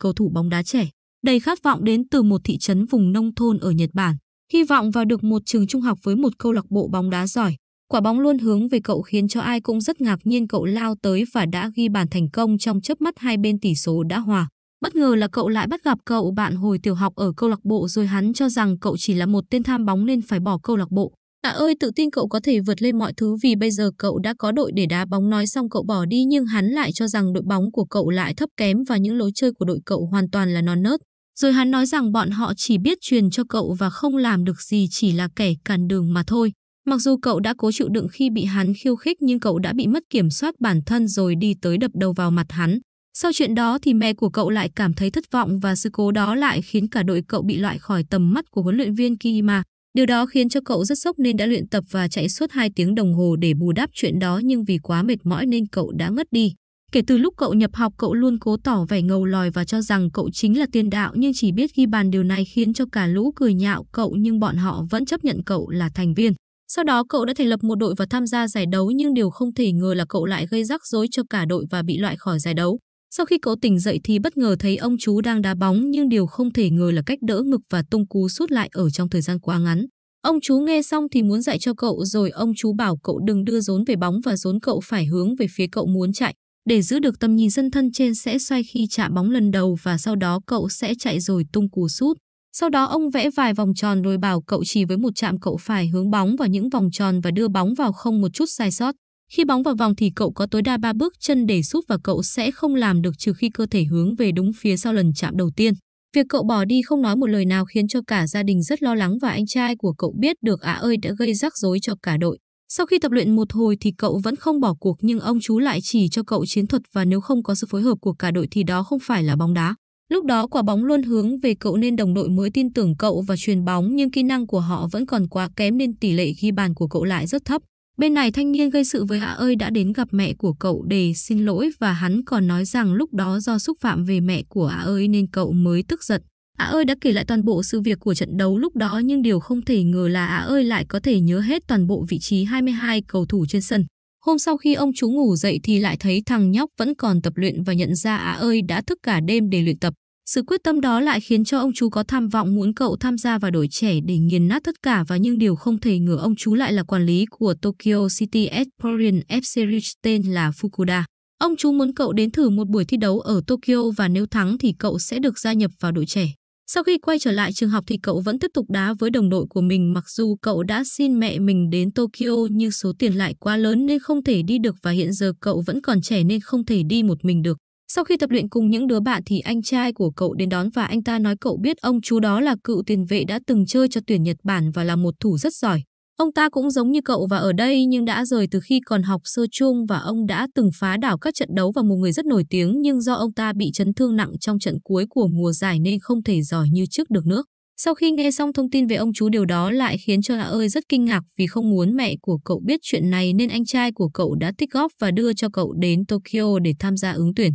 cầu thủ bóng đá trẻ, đầy khát vọng đến từ một thị trấn vùng nông thôn ở Nhật Bản, hy vọng vào được một trường trung học với một câu lạc bộ bóng đá giỏi. Quả bóng luôn hướng về cậu khiến cho ai cũng rất ngạc nhiên cậu lao tới và đã ghi bàn thành công trong chớp mắt hai bên tỷ số đã hòa. Bất ngờ là cậu lại bắt gặp cậu bạn hồi tiểu học ở câu lạc bộ rồi hắn cho rằng cậu chỉ là một tên tham bóng nên phải bỏ câu lạc bộ. Tạ ơi tự tin cậu có thể vượt lên mọi thứ vì bây giờ cậu đã có đội để đá bóng nói xong cậu bỏ đi nhưng hắn lại cho rằng đội bóng của cậu lại thấp kém và những lối chơi của đội cậu hoàn toàn là non nớt. Rồi hắn nói rằng bọn họ chỉ biết truyền cho cậu và không làm được gì chỉ là kẻ cản đường mà thôi. Mặc dù cậu đã cố chịu đựng khi bị hắn khiêu khích nhưng cậu đã bị mất kiểm soát bản thân rồi đi tới đập đầu vào mặt hắn. Sau chuyện đó thì mẹ của cậu lại cảm thấy thất vọng và sự cố đó lại khiến cả đội cậu bị loại khỏi tầm mắt của huấn luyện viên Kihima. Điều đó khiến cho cậu rất sốc nên đã luyện tập và chạy suốt 2 tiếng đồng hồ để bù đắp chuyện đó nhưng vì quá mệt mỏi nên cậu đã ngất đi. Kể từ lúc cậu nhập học cậu luôn cố tỏ vẻ ngầu lòi và cho rằng cậu chính là tiên đạo nhưng chỉ biết ghi bàn điều này khiến cho cả lũ cười nhạo cậu nhưng bọn họ vẫn chấp nhận cậu là thành viên. Sau đó cậu đã thành lập một đội và tham gia giải đấu nhưng điều không thể ngờ là cậu lại gây rắc rối cho cả đội và bị loại khỏi giải đấu. Sau khi cố tỉnh dậy thì bất ngờ thấy ông chú đang đá bóng nhưng điều không thể ngờ là cách đỡ ngực và tung cú sút lại ở trong thời gian quá ngắn. Ông chú nghe xong thì muốn dạy cho cậu rồi ông chú bảo cậu đừng đưa rốn về bóng và rốn cậu phải hướng về phía cậu muốn chạy. Để giữ được tầm nhìn dân thân trên sẽ xoay khi chạm bóng lần đầu và sau đó cậu sẽ chạy rồi tung cú sút. Sau đó ông vẽ vài vòng tròn rồi bảo cậu chỉ với một chạm cậu phải hướng bóng vào những vòng tròn và đưa bóng vào không một chút sai sót. Khi bóng vào vòng thì cậu có tối đa 3 bước chân để sút và cậu sẽ không làm được trừ khi cơ thể hướng về đúng phía sau lần chạm đầu tiên. Việc cậu bỏ đi không nói một lời nào khiến cho cả gia đình rất lo lắng và anh trai của cậu biết được Á ơi đã gây rắc rối cho cả đội. Sau khi tập luyện một hồi thì cậu vẫn không bỏ cuộc nhưng ông chú lại chỉ cho cậu chiến thuật và nếu không có sự phối hợp của cả đội thì đó không phải là bóng đá. Lúc đó quả bóng luôn hướng về cậu nên đồng đội mới tin tưởng cậu và truyền bóng nhưng kỹ năng của họ vẫn còn quá kém nên tỷ lệ ghi bàn của cậu lại rất thấp. Bên này thanh niên gây sự với Hạ ơi đã đến gặp mẹ của cậu để xin lỗi và hắn còn nói rằng lúc đó do xúc phạm về mẹ của Hạ ơi nên cậu mới tức giận. Ả ơi đã kể lại toàn bộ sự việc của trận đấu lúc đó nhưng điều không thể ngờ là Ả ơi lại có thể nhớ hết toàn bộ vị trí 22 cầu thủ trên sân. Hôm sau khi ông chú ngủ dậy thì lại thấy thằng nhóc vẫn còn tập luyện và nhận ra Ả ơi đã thức cả đêm để luyện tập. Sự quyết tâm đó lại khiến cho ông chú có tham vọng muốn cậu tham gia vào đổi trẻ để nghiền nát tất cả và nhưng điều không thể ngờ ông chú lại là quản lý của Tokyo City Esporin FC Rich tên là Fukuda. Ông chú muốn cậu đến thử một buổi thi đấu ở Tokyo và nếu thắng thì cậu sẽ được gia nhập vào đội trẻ. Sau khi quay trở lại trường học thì cậu vẫn tiếp tục đá với đồng đội của mình mặc dù cậu đã xin mẹ mình đến Tokyo nhưng số tiền lại quá lớn nên không thể đi được và hiện giờ cậu vẫn còn trẻ nên không thể đi một mình được. Sau khi tập luyện cùng những đứa bạn thì anh trai của cậu đến đón và anh ta nói cậu biết ông chú đó là cựu tiền vệ đã từng chơi cho tuyển Nhật Bản và là một thủ rất giỏi. Ông ta cũng giống như cậu và ở đây nhưng đã rời từ khi còn học sơ chung và ông đã từng phá đảo các trận đấu và một người rất nổi tiếng nhưng do ông ta bị chấn thương nặng trong trận cuối của mùa giải nên không thể giỏi như trước được nữa. Sau khi nghe xong thông tin về ông chú điều đó lại khiến cho Lạ ơi rất kinh ngạc vì không muốn mẹ của cậu biết chuyện này nên anh trai của cậu đã tích góp và đưa cho cậu đến Tokyo để tham gia ứng tuyển.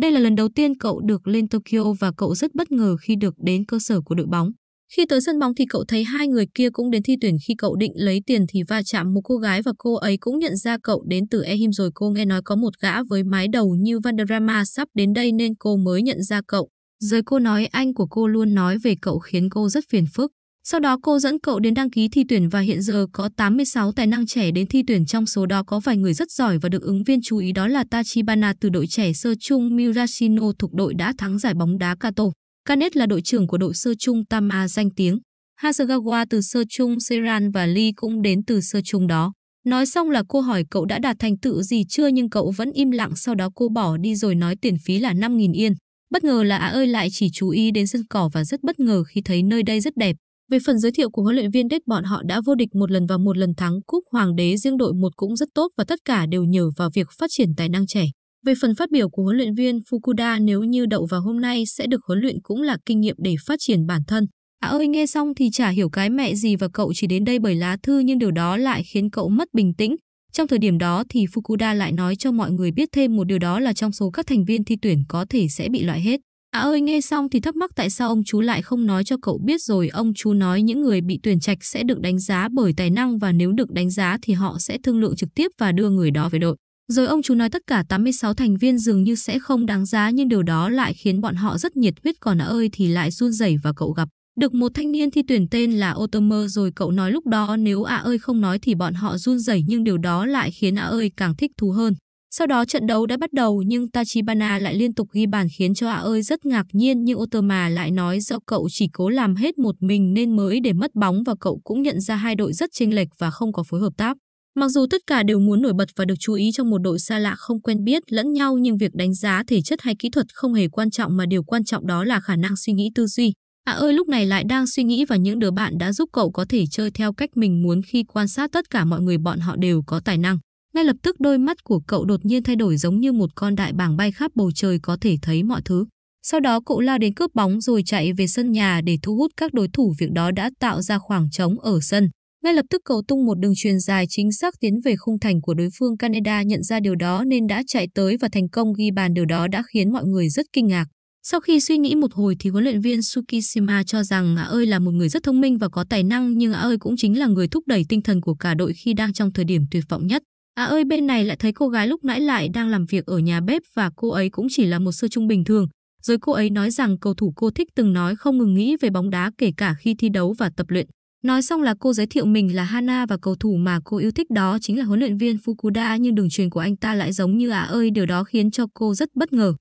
Đây là lần đầu tiên cậu được lên Tokyo và cậu rất bất ngờ khi được đến cơ sở của đội bóng. Khi tới sân bóng thì cậu thấy hai người kia cũng đến thi tuyển khi cậu định lấy tiền thì va chạm một cô gái và cô ấy cũng nhận ra cậu đến từ Ehim rồi cô nghe nói có một gã với mái đầu như Vandrama sắp đến đây nên cô mới nhận ra cậu. Rồi cô nói anh của cô luôn nói về cậu khiến cô rất phiền phức. Sau đó cô dẫn cậu đến đăng ký thi tuyển và hiện giờ có 86 tài năng trẻ đến thi tuyển trong số đó có vài người rất giỏi và được ứng viên chú ý đó là Tachibana từ đội trẻ sơ chung Murashino thuộc đội đã thắng giải bóng đá Kato. Kanet là đội trưởng của đội sơ chung Tama danh tiếng. Hasagawa từ sơ chung Seran và Lee cũng đến từ sơ chung đó. Nói xong là cô hỏi cậu đã đạt thành tựu gì chưa nhưng cậu vẫn im lặng sau đó cô bỏ đi rồi nói tiền phí là 5.000 yên. Bất ngờ là Á ơi lại chỉ chú ý đến sân cỏ và rất bất ngờ khi thấy nơi đây rất đẹp. Về phần giới thiệu của huấn luyện viên Đết bọn họ đã vô địch một lần và một lần thắng cúp Hoàng đế riêng đội một cũng rất tốt và tất cả đều nhờ vào việc phát triển tài năng trẻ. Về phần phát biểu của huấn luyện viên Fukuda nếu như đậu vào hôm nay sẽ được huấn luyện cũng là kinh nghiệm để phát triển bản thân. À ơi nghe xong thì chả hiểu cái mẹ gì và cậu chỉ đến đây bởi lá thư nhưng điều đó lại khiến cậu mất bình tĩnh. Trong thời điểm đó thì Fukuda lại nói cho mọi người biết thêm một điều đó là trong số các thành viên thi tuyển có thể sẽ bị loại hết à ơi nghe xong thì thắc mắc tại sao ông chú lại không nói cho cậu biết rồi ông chú nói những người bị tuyển trạch sẽ được đánh giá bởi tài năng và nếu được đánh giá thì họ sẽ thương lượng trực tiếp và đưa người đó về đội. Rồi ông chú nói tất cả 86 thành viên dường như sẽ không đáng giá nhưng điều đó lại khiến bọn họ rất nhiệt huyết còn à ơi thì lại run rẩy và cậu gặp. Được một thanh niên thi tuyển tên là Otomer rồi cậu nói lúc đó nếu Ả à ơi không nói thì bọn họ run rẩy nhưng điều đó lại khiến à ơi càng thích thú hơn. Sau đó trận đấu đã bắt đầu nhưng Tachibana lại liên tục ghi bàn khiến cho Hạ ơi rất ngạc nhiên nhưng Otama lại nói do cậu chỉ cố làm hết một mình nên mới để mất bóng và cậu cũng nhận ra hai đội rất chênh lệch và không có phối hợp tác. Mặc dù tất cả đều muốn nổi bật và được chú ý trong một đội xa lạ không quen biết lẫn nhau nhưng việc đánh giá thể chất hay kỹ thuật không hề quan trọng mà điều quan trọng đó là khả năng suy nghĩ tư duy. À ơi lúc này lại đang suy nghĩ và những đứa bạn đã giúp cậu có thể chơi theo cách mình muốn khi quan sát tất cả mọi người bọn họ đều có tài năng. Ngay lập tức đôi mắt của cậu đột nhiên thay đổi giống như một con đại bàng bay khắp bầu trời có thể thấy mọi thứ. Sau đó cậu lao đến cướp bóng rồi chạy về sân nhà để thu hút các đối thủ việc đó đã tạo ra khoảng trống ở sân. Ngay lập tức cậu tung một đường truyền dài chính xác tiến về khung thành của đối phương Canada nhận ra điều đó nên đã chạy tới và thành công ghi bàn điều đó đã khiến mọi người rất kinh ngạc. Sau khi suy nghĩ một hồi thì huấn luyện viên Tsukishima cho rằng Ngã ơi là một người rất thông minh và có tài năng nhưng Ngã ơi cũng chính là người thúc đẩy tinh thần của cả đội khi đang trong thời điểm tuyệt vọng nhất. À ơi bên này lại thấy cô gái lúc nãy lại đang làm việc ở nhà bếp và cô ấy cũng chỉ là một sơ trung bình thường. Rồi cô ấy nói rằng cầu thủ cô thích từng nói không ngừng nghĩ về bóng đá kể cả khi thi đấu và tập luyện. Nói xong là cô giới thiệu mình là Hana và cầu thủ mà cô yêu thích đó chính là huấn luyện viên Fukuda nhưng đường truyền của anh ta lại giống như à ơi điều đó khiến cho cô rất bất ngờ.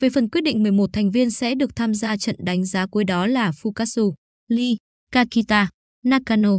Về phần quyết định 11 thành viên sẽ được tham gia trận đánh giá cuối đó là Fukatsu, Lee, Kakita, Nakano,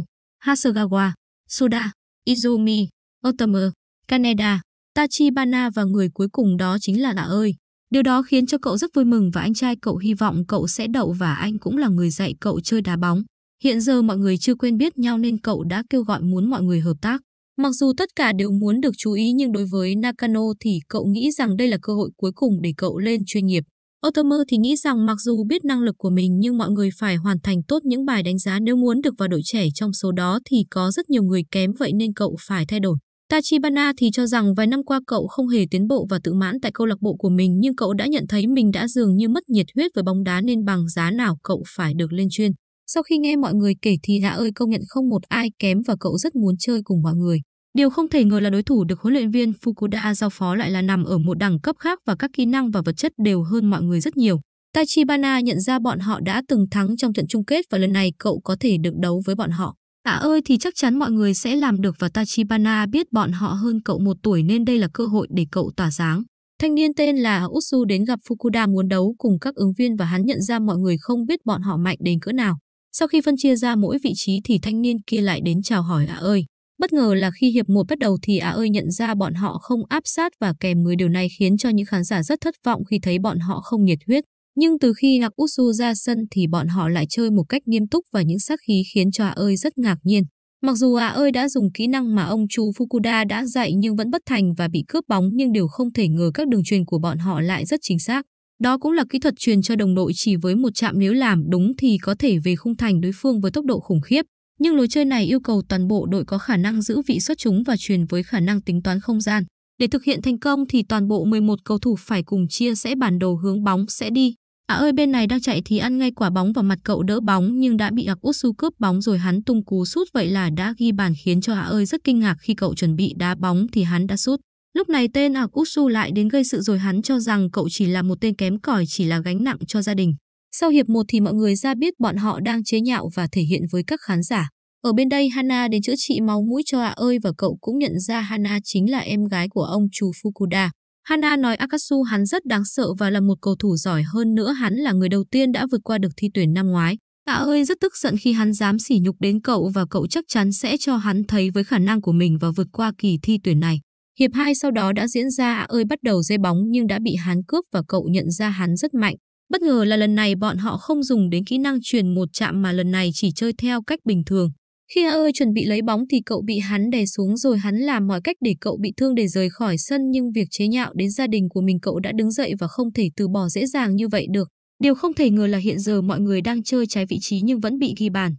Hasegawa, Soda, Izumi, Ottawa, Canada, Tachibana và người cuối cùng đó chính là Lạ ơi. Điều đó khiến cho cậu rất vui mừng và anh trai cậu hy vọng cậu sẽ đậu và anh cũng là người dạy cậu chơi đá bóng. Hiện giờ mọi người chưa quen biết nhau nên cậu đã kêu gọi muốn mọi người hợp tác. Mặc dù tất cả đều muốn được chú ý nhưng đối với Nakano thì cậu nghĩ rằng đây là cơ hội cuối cùng để cậu lên chuyên nghiệp. Otomer thì nghĩ rằng mặc dù biết năng lực của mình nhưng mọi người phải hoàn thành tốt những bài đánh giá nếu muốn được vào đội trẻ trong số đó thì có rất nhiều người kém vậy nên cậu phải thay đổi. Tachibana thì cho rằng vài năm qua cậu không hề tiến bộ và tự mãn tại câu lạc bộ của mình nhưng cậu đã nhận thấy mình đã dường như mất nhiệt huyết với bóng đá nên bằng giá nào cậu phải được lên chuyên. Sau khi nghe mọi người kể thì đã ơi công nhận không một ai kém và cậu rất muốn chơi cùng mọi người. Điều không thể ngờ là đối thủ được huấn luyện viên Fukuda giao phó lại là nằm ở một đẳng cấp khác và các kỹ năng và vật chất đều hơn mọi người rất nhiều. Tachibana nhận ra bọn họ đã từng thắng trong trận chung kết và lần này cậu có thể được đấu với bọn họ. Tạ ơi thì chắc chắn mọi người sẽ làm được và Tachibana biết bọn họ hơn cậu một tuổi nên đây là cơ hội để cậu tỏa sáng. Thanh niên tên là Utsu đến gặp Fukuda muốn đấu cùng các ứng viên và hắn nhận ra mọi người không biết bọn họ mạnh đến cỡ nào. Sau khi phân chia ra mỗi vị trí thì thanh niên kia lại đến chào hỏi ạ à ơi. Bất ngờ là khi hiệp một bắt đầu thì ạ à ơi nhận ra bọn họ không áp sát và kèm người điều này khiến cho những khán giả rất thất vọng khi thấy bọn họ không nhiệt huyết. Nhưng từ khi gặp Usu ra sân thì bọn họ lại chơi một cách nghiêm túc và những sát khí khiến cho A ơi rất ngạc nhiên. Mặc dù A ơi đã dùng kỹ năng mà ông chú Fukuda đã dạy nhưng vẫn bất thành và bị cướp bóng nhưng đều không thể ngờ các đường truyền của bọn họ lại rất chính xác. Đó cũng là kỹ thuật truyền cho đồng đội chỉ với một chạm nếu làm đúng thì có thể về khung thành đối phương với tốc độ khủng khiếp. Nhưng lối chơi này yêu cầu toàn bộ đội có khả năng giữ vị xuất chúng và truyền với khả năng tính toán không gian. Để thực hiện thành công thì toàn bộ 11 cầu thủ phải cùng chia sẻ bản đồ hướng bóng sẽ đi. À ơi bên này đang chạy thì ăn ngay quả bóng vào mặt cậu đỡ bóng nhưng đã bị Akusu cướp bóng rồi hắn tung cú sút vậy là đã ghi bàn khiến cho à ơi rất kinh ngạc khi cậu chuẩn bị đá bóng thì hắn đã sút. Lúc này tên Akusu lại đến gây sự rồi hắn cho rằng cậu chỉ là một tên kém cỏi chỉ là gánh nặng cho gia đình. Sau hiệp 1 thì mọi người ra biết bọn họ đang chế nhạo và thể hiện với các khán giả. Ở bên đây Hana đến chữa trị máu mũi cho Hạ ơi và cậu cũng nhận ra Hana chính là em gái của ông chú Fukuda. Hana nói Akatsu hắn rất đáng sợ và là một cầu thủ giỏi hơn nữa hắn là người đầu tiên đã vượt qua được thi tuyển năm ngoái. Tạ ơi rất tức giận khi hắn dám sỉ nhục đến cậu và cậu chắc chắn sẽ cho hắn thấy với khả năng của mình và vượt qua kỳ thi tuyển này. Hiệp 2 sau đó đã diễn ra Ả ơi bắt đầu dây bóng nhưng đã bị hắn cướp và cậu nhận ra hắn rất mạnh. Bất ngờ là lần này bọn họ không dùng đến kỹ năng truyền một chạm mà lần này chỉ chơi theo cách bình thường. Khi A ơi chuẩn bị lấy bóng thì cậu bị hắn đè xuống rồi hắn làm mọi cách để cậu bị thương để rời khỏi sân nhưng việc chế nhạo đến gia đình của mình cậu đã đứng dậy và không thể từ bỏ dễ dàng như vậy được. Điều không thể ngờ là hiện giờ mọi người đang chơi trái vị trí nhưng vẫn bị ghi bàn.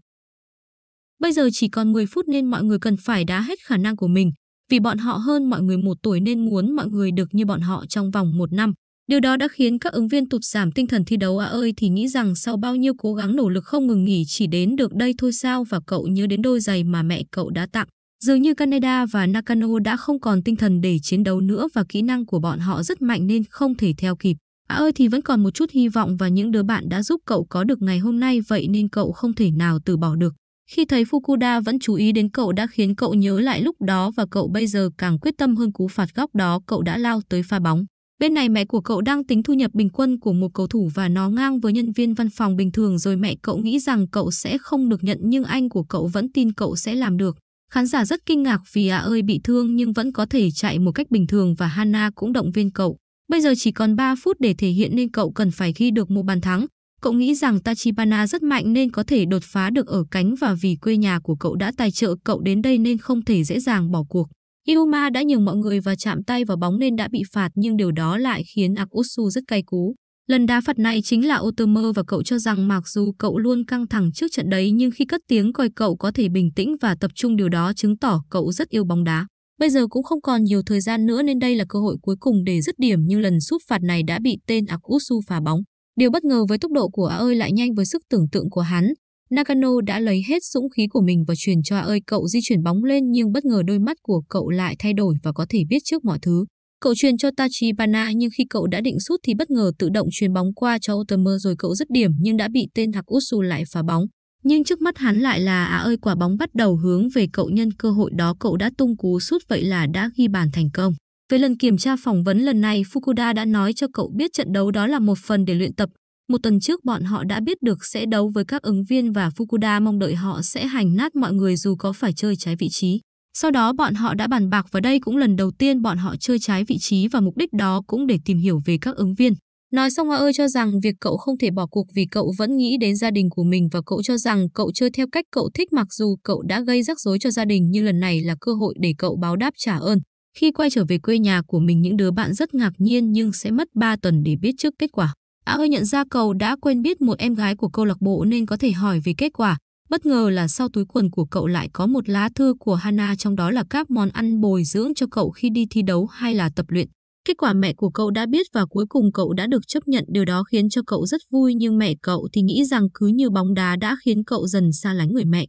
Bây giờ chỉ còn 10 phút nên mọi người cần phải đá hết khả năng của mình, vì bọn họ hơn mọi người một tuổi nên muốn mọi người được như bọn họ trong vòng một năm. Điều đó đã khiến các ứng viên tụt giảm tinh thần thi đấu à ơi thì nghĩ rằng sau bao nhiêu cố gắng nỗ lực không ngừng nghỉ chỉ đến được đây thôi sao và cậu nhớ đến đôi giày mà mẹ cậu đã tặng. Dường như Canada và Nakano đã không còn tinh thần để chiến đấu nữa và kỹ năng của bọn họ rất mạnh nên không thể theo kịp. À ơi thì vẫn còn một chút hy vọng và những đứa bạn đã giúp cậu có được ngày hôm nay vậy nên cậu không thể nào từ bỏ được. Khi thấy Fukuda vẫn chú ý đến cậu đã khiến cậu nhớ lại lúc đó và cậu bây giờ càng quyết tâm hơn cú phạt góc đó cậu đã lao tới pha bóng. Bên này mẹ của cậu đang tính thu nhập bình quân của một cầu thủ và nó ngang với nhân viên văn phòng bình thường rồi mẹ cậu nghĩ rằng cậu sẽ không được nhận nhưng anh của cậu vẫn tin cậu sẽ làm được. Khán giả rất kinh ngạc vì ạ ơi bị thương nhưng vẫn có thể chạy một cách bình thường và Hana cũng động viên cậu. Bây giờ chỉ còn 3 phút để thể hiện nên cậu cần phải ghi được một bàn thắng. Cậu nghĩ rằng Tachibana rất mạnh nên có thể đột phá được ở cánh và vì quê nhà của cậu đã tài trợ cậu đến đây nên không thể dễ dàng bỏ cuộc. Iuma đã nhường mọi người và chạm tay vào bóng nên đã bị phạt nhưng điều đó lại khiến Akutsu rất cay cú. Lần đá phạt này chính là Otomo và cậu cho rằng mặc dù cậu luôn căng thẳng trước trận đấy nhưng khi cất tiếng coi cậu có thể bình tĩnh và tập trung điều đó chứng tỏ cậu rất yêu bóng đá. Bây giờ cũng không còn nhiều thời gian nữa nên đây là cơ hội cuối cùng để dứt điểm nhưng lần sút phạt này đã bị tên Akutsu phá bóng. Điều bất ngờ với tốc độ của A ơi lại nhanh với sức tưởng tượng của hắn, Nagano đã lấy hết dũng khí của mình và truyền cho ơi cậu di chuyển bóng lên nhưng bất ngờ đôi mắt của cậu lại thay đổi và có thể biết trước mọi thứ. Cậu truyền cho Tachibana nhưng khi cậu đã định sút thì bất ngờ tự động truyền bóng qua cho Otomo rồi cậu dứt điểm nhưng đã bị tên thạc Utsu lại phá bóng. Nhưng trước mắt hắn lại là à ơi quả bóng bắt đầu hướng về cậu nhân cơ hội đó cậu đã tung cú sút vậy là đã ghi bàn thành công. Về lần kiểm tra phỏng vấn lần này, Fukuda đã nói cho cậu biết trận đấu đó là một phần để luyện tập, một tuần trước bọn họ đã biết được sẽ đấu với các ứng viên và Fukuda mong đợi họ sẽ hành nát mọi người dù có phải chơi trái vị trí. Sau đó bọn họ đã bàn bạc và đây cũng lần đầu tiên bọn họ chơi trái vị trí và mục đích đó cũng để tìm hiểu về các ứng viên. Nói xong Hoa ơi cho rằng việc cậu không thể bỏ cuộc vì cậu vẫn nghĩ đến gia đình của mình và cậu cho rằng cậu chơi theo cách cậu thích mặc dù cậu đã gây rắc rối cho gia đình nhưng lần này là cơ hội để cậu báo đáp trả ơn. Khi quay trở về quê nhà của mình những đứa bạn rất ngạc nhiên nhưng sẽ mất 3 tuần để biết trước kết quả. Á Hơi nhận ra cầu đã quen biết một em gái của câu lạc bộ nên có thể hỏi về kết quả. Bất ngờ là sau túi quần của cậu lại có một lá thư của Hana trong đó là các món ăn bồi dưỡng cho cậu khi đi thi đấu hay là tập luyện. Kết quả mẹ của cậu đã biết và cuối cùng cậu đã được chấp nhận điều đó khiến cho cậu rất vui nhưng mẹ cậu thì nghĩ rằng cứ như bóng đá đã khiến cậu dần xa lánh người mẹ.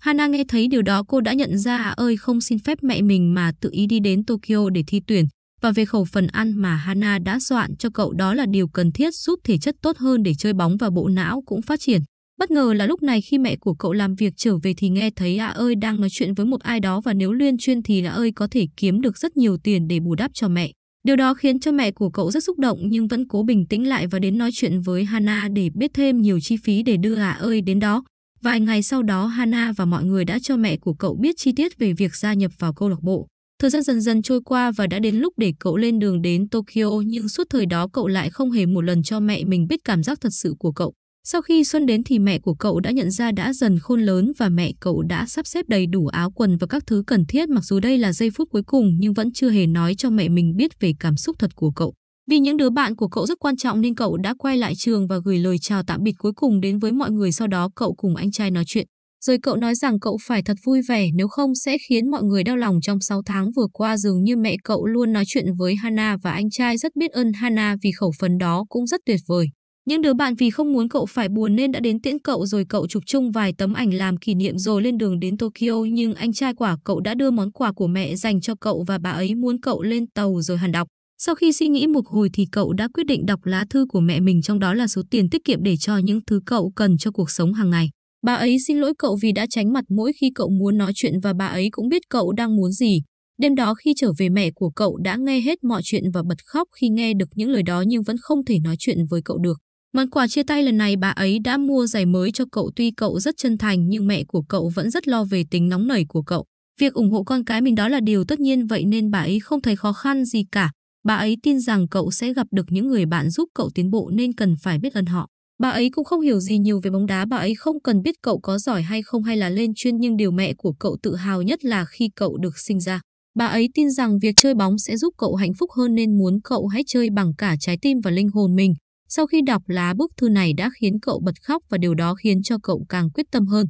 Hana nghe thấy điều đó cô đã nhận ra à ơi không xin phép mẹ mình mà tự ý đi đến Tokyo để thi tuyển và về khẩu phần ăn mà Hana đã soạn cho cậu đó là điều cần thiết giúp thể chất tốt hơn để chơi bóng và bộ não cũng phát triển. Bất ngờ là lúc này khi mẹ của cậu làm việc trở về thì nghe thấy A ơi đang nói chuyện với một ai đó và nếu luyên chuyên thì là ơi có thể kiếm được rất nhiều tiền để bù đắp cho mẹ. Điều đó khiến cho mẹ của cậu rất xúc động nhưng vẫn cố bình tĩnh lại và đến nói chuyện với Hana để biết thêm nhiều chi phí để đưa à ơi đến đó. Vài ngày sau đó Hana và mọi người đã cho mẹ của cậu biết chi tiết về việc gia nhập vào câu lạc bộ. Thời gian dần dần trôi qua và đã đến lúc để cậu lên đường đến Tokyo nhưng suốt thời đó cậu lại không hề một lần cho mẹ mình biết cảm giác thật sự của cậu. Sau khi Xuân đến thì mẹ của cậu đã nhận ra đã dần khôn lớn và mẹ cậu đã sắp xếp đầy đủ áo quần và các thứ cần thiết mặc dù đây là giây phút cuối cùng nhưng vẫn chưa hề nói cho mẹ mình biết về cảm xúc thật của cậu. Vì những đứa bạn của cậu rất quan trọng nên cậu đã quay lại trường và gửi lời chào tạm biệt cuối cùng đến với mọi người sau đó cậu cùng anh trai nói chuyện. Rồi cậu nói rằng cậu phải thật vui vẻ nếu không sẽ khiến mọi người đau lòng trong 6 tháng vừa qua dường như mẹ cậu luôn nói chuyện với Hana và anh trai rất biết ơn Hana vì khẩu phấn đó cũng rất tuyệt vời. Những đứa bạn vì không muốn cậu phải buồn nên đã đến tiễn cậu rồi cậu chụp chung vài tấm ảnh làm kỷ niệm rồi lên đường đến Tokyo nhưng anh trai quả cậu đã đưa món quà của mẹ dành cho cậu và bà ấy muốn cậu lên tàu rồi hẳn đọc. Sau khi suy nghĩ một hồi thì cậu đã quyết định đọc lá thư của mẹ mình trong đó là số tiền tiết kiệm để cho những thứ cậu cần cho cuộc sống hàng ngày. Bà ấy xin lỗi cậu vì đã tránh mặt mỗi khi cậu muốn nói chuyện và bà ấy cũng biết cậu đang muốn gì. Đêm đó khi trở về mẹ của cậu đã nghe hết mọi chuyện và bật khóc khi nghe được những lời đó nhưng vẫn không thể nói chuyện với cậu được. Món quà chia tay lần này bà ấy đã mua giày mới cho cậu tuy cậu rất chân thành nhưng mẹ của cậu vẫn rất lo về tính nóng nảy của cậu. Việc ủng hộ con cái mình đó là điều tất nhiên vậy nên bà ấy không thấy khó khăn gì cả. Bà ấy tin rằng cậu sẽ gặp được những người bạn giúp cậu tiến bộ nên cần phải biết ơn họ. Bà ấy cũng không hiểu gì nhiều về bóng đá, bà ấy không cần biết cậu có giỏi hay không hay là lên chuyên nhưng điều mẹ của cậu tự hào nhất là khi cậu được sinh ra. Bà ấy tin rằng việc chơi bóng sẽ giúp cậu hạnh phúc hơn nên muốn cậu hãy chơi bằng cả trái tim và linh hồn mình. Sau khi đọc lá bức thư này đã khiến cậu bật khóc và điều đó khiến cho cậu càng quyết tâm hơn.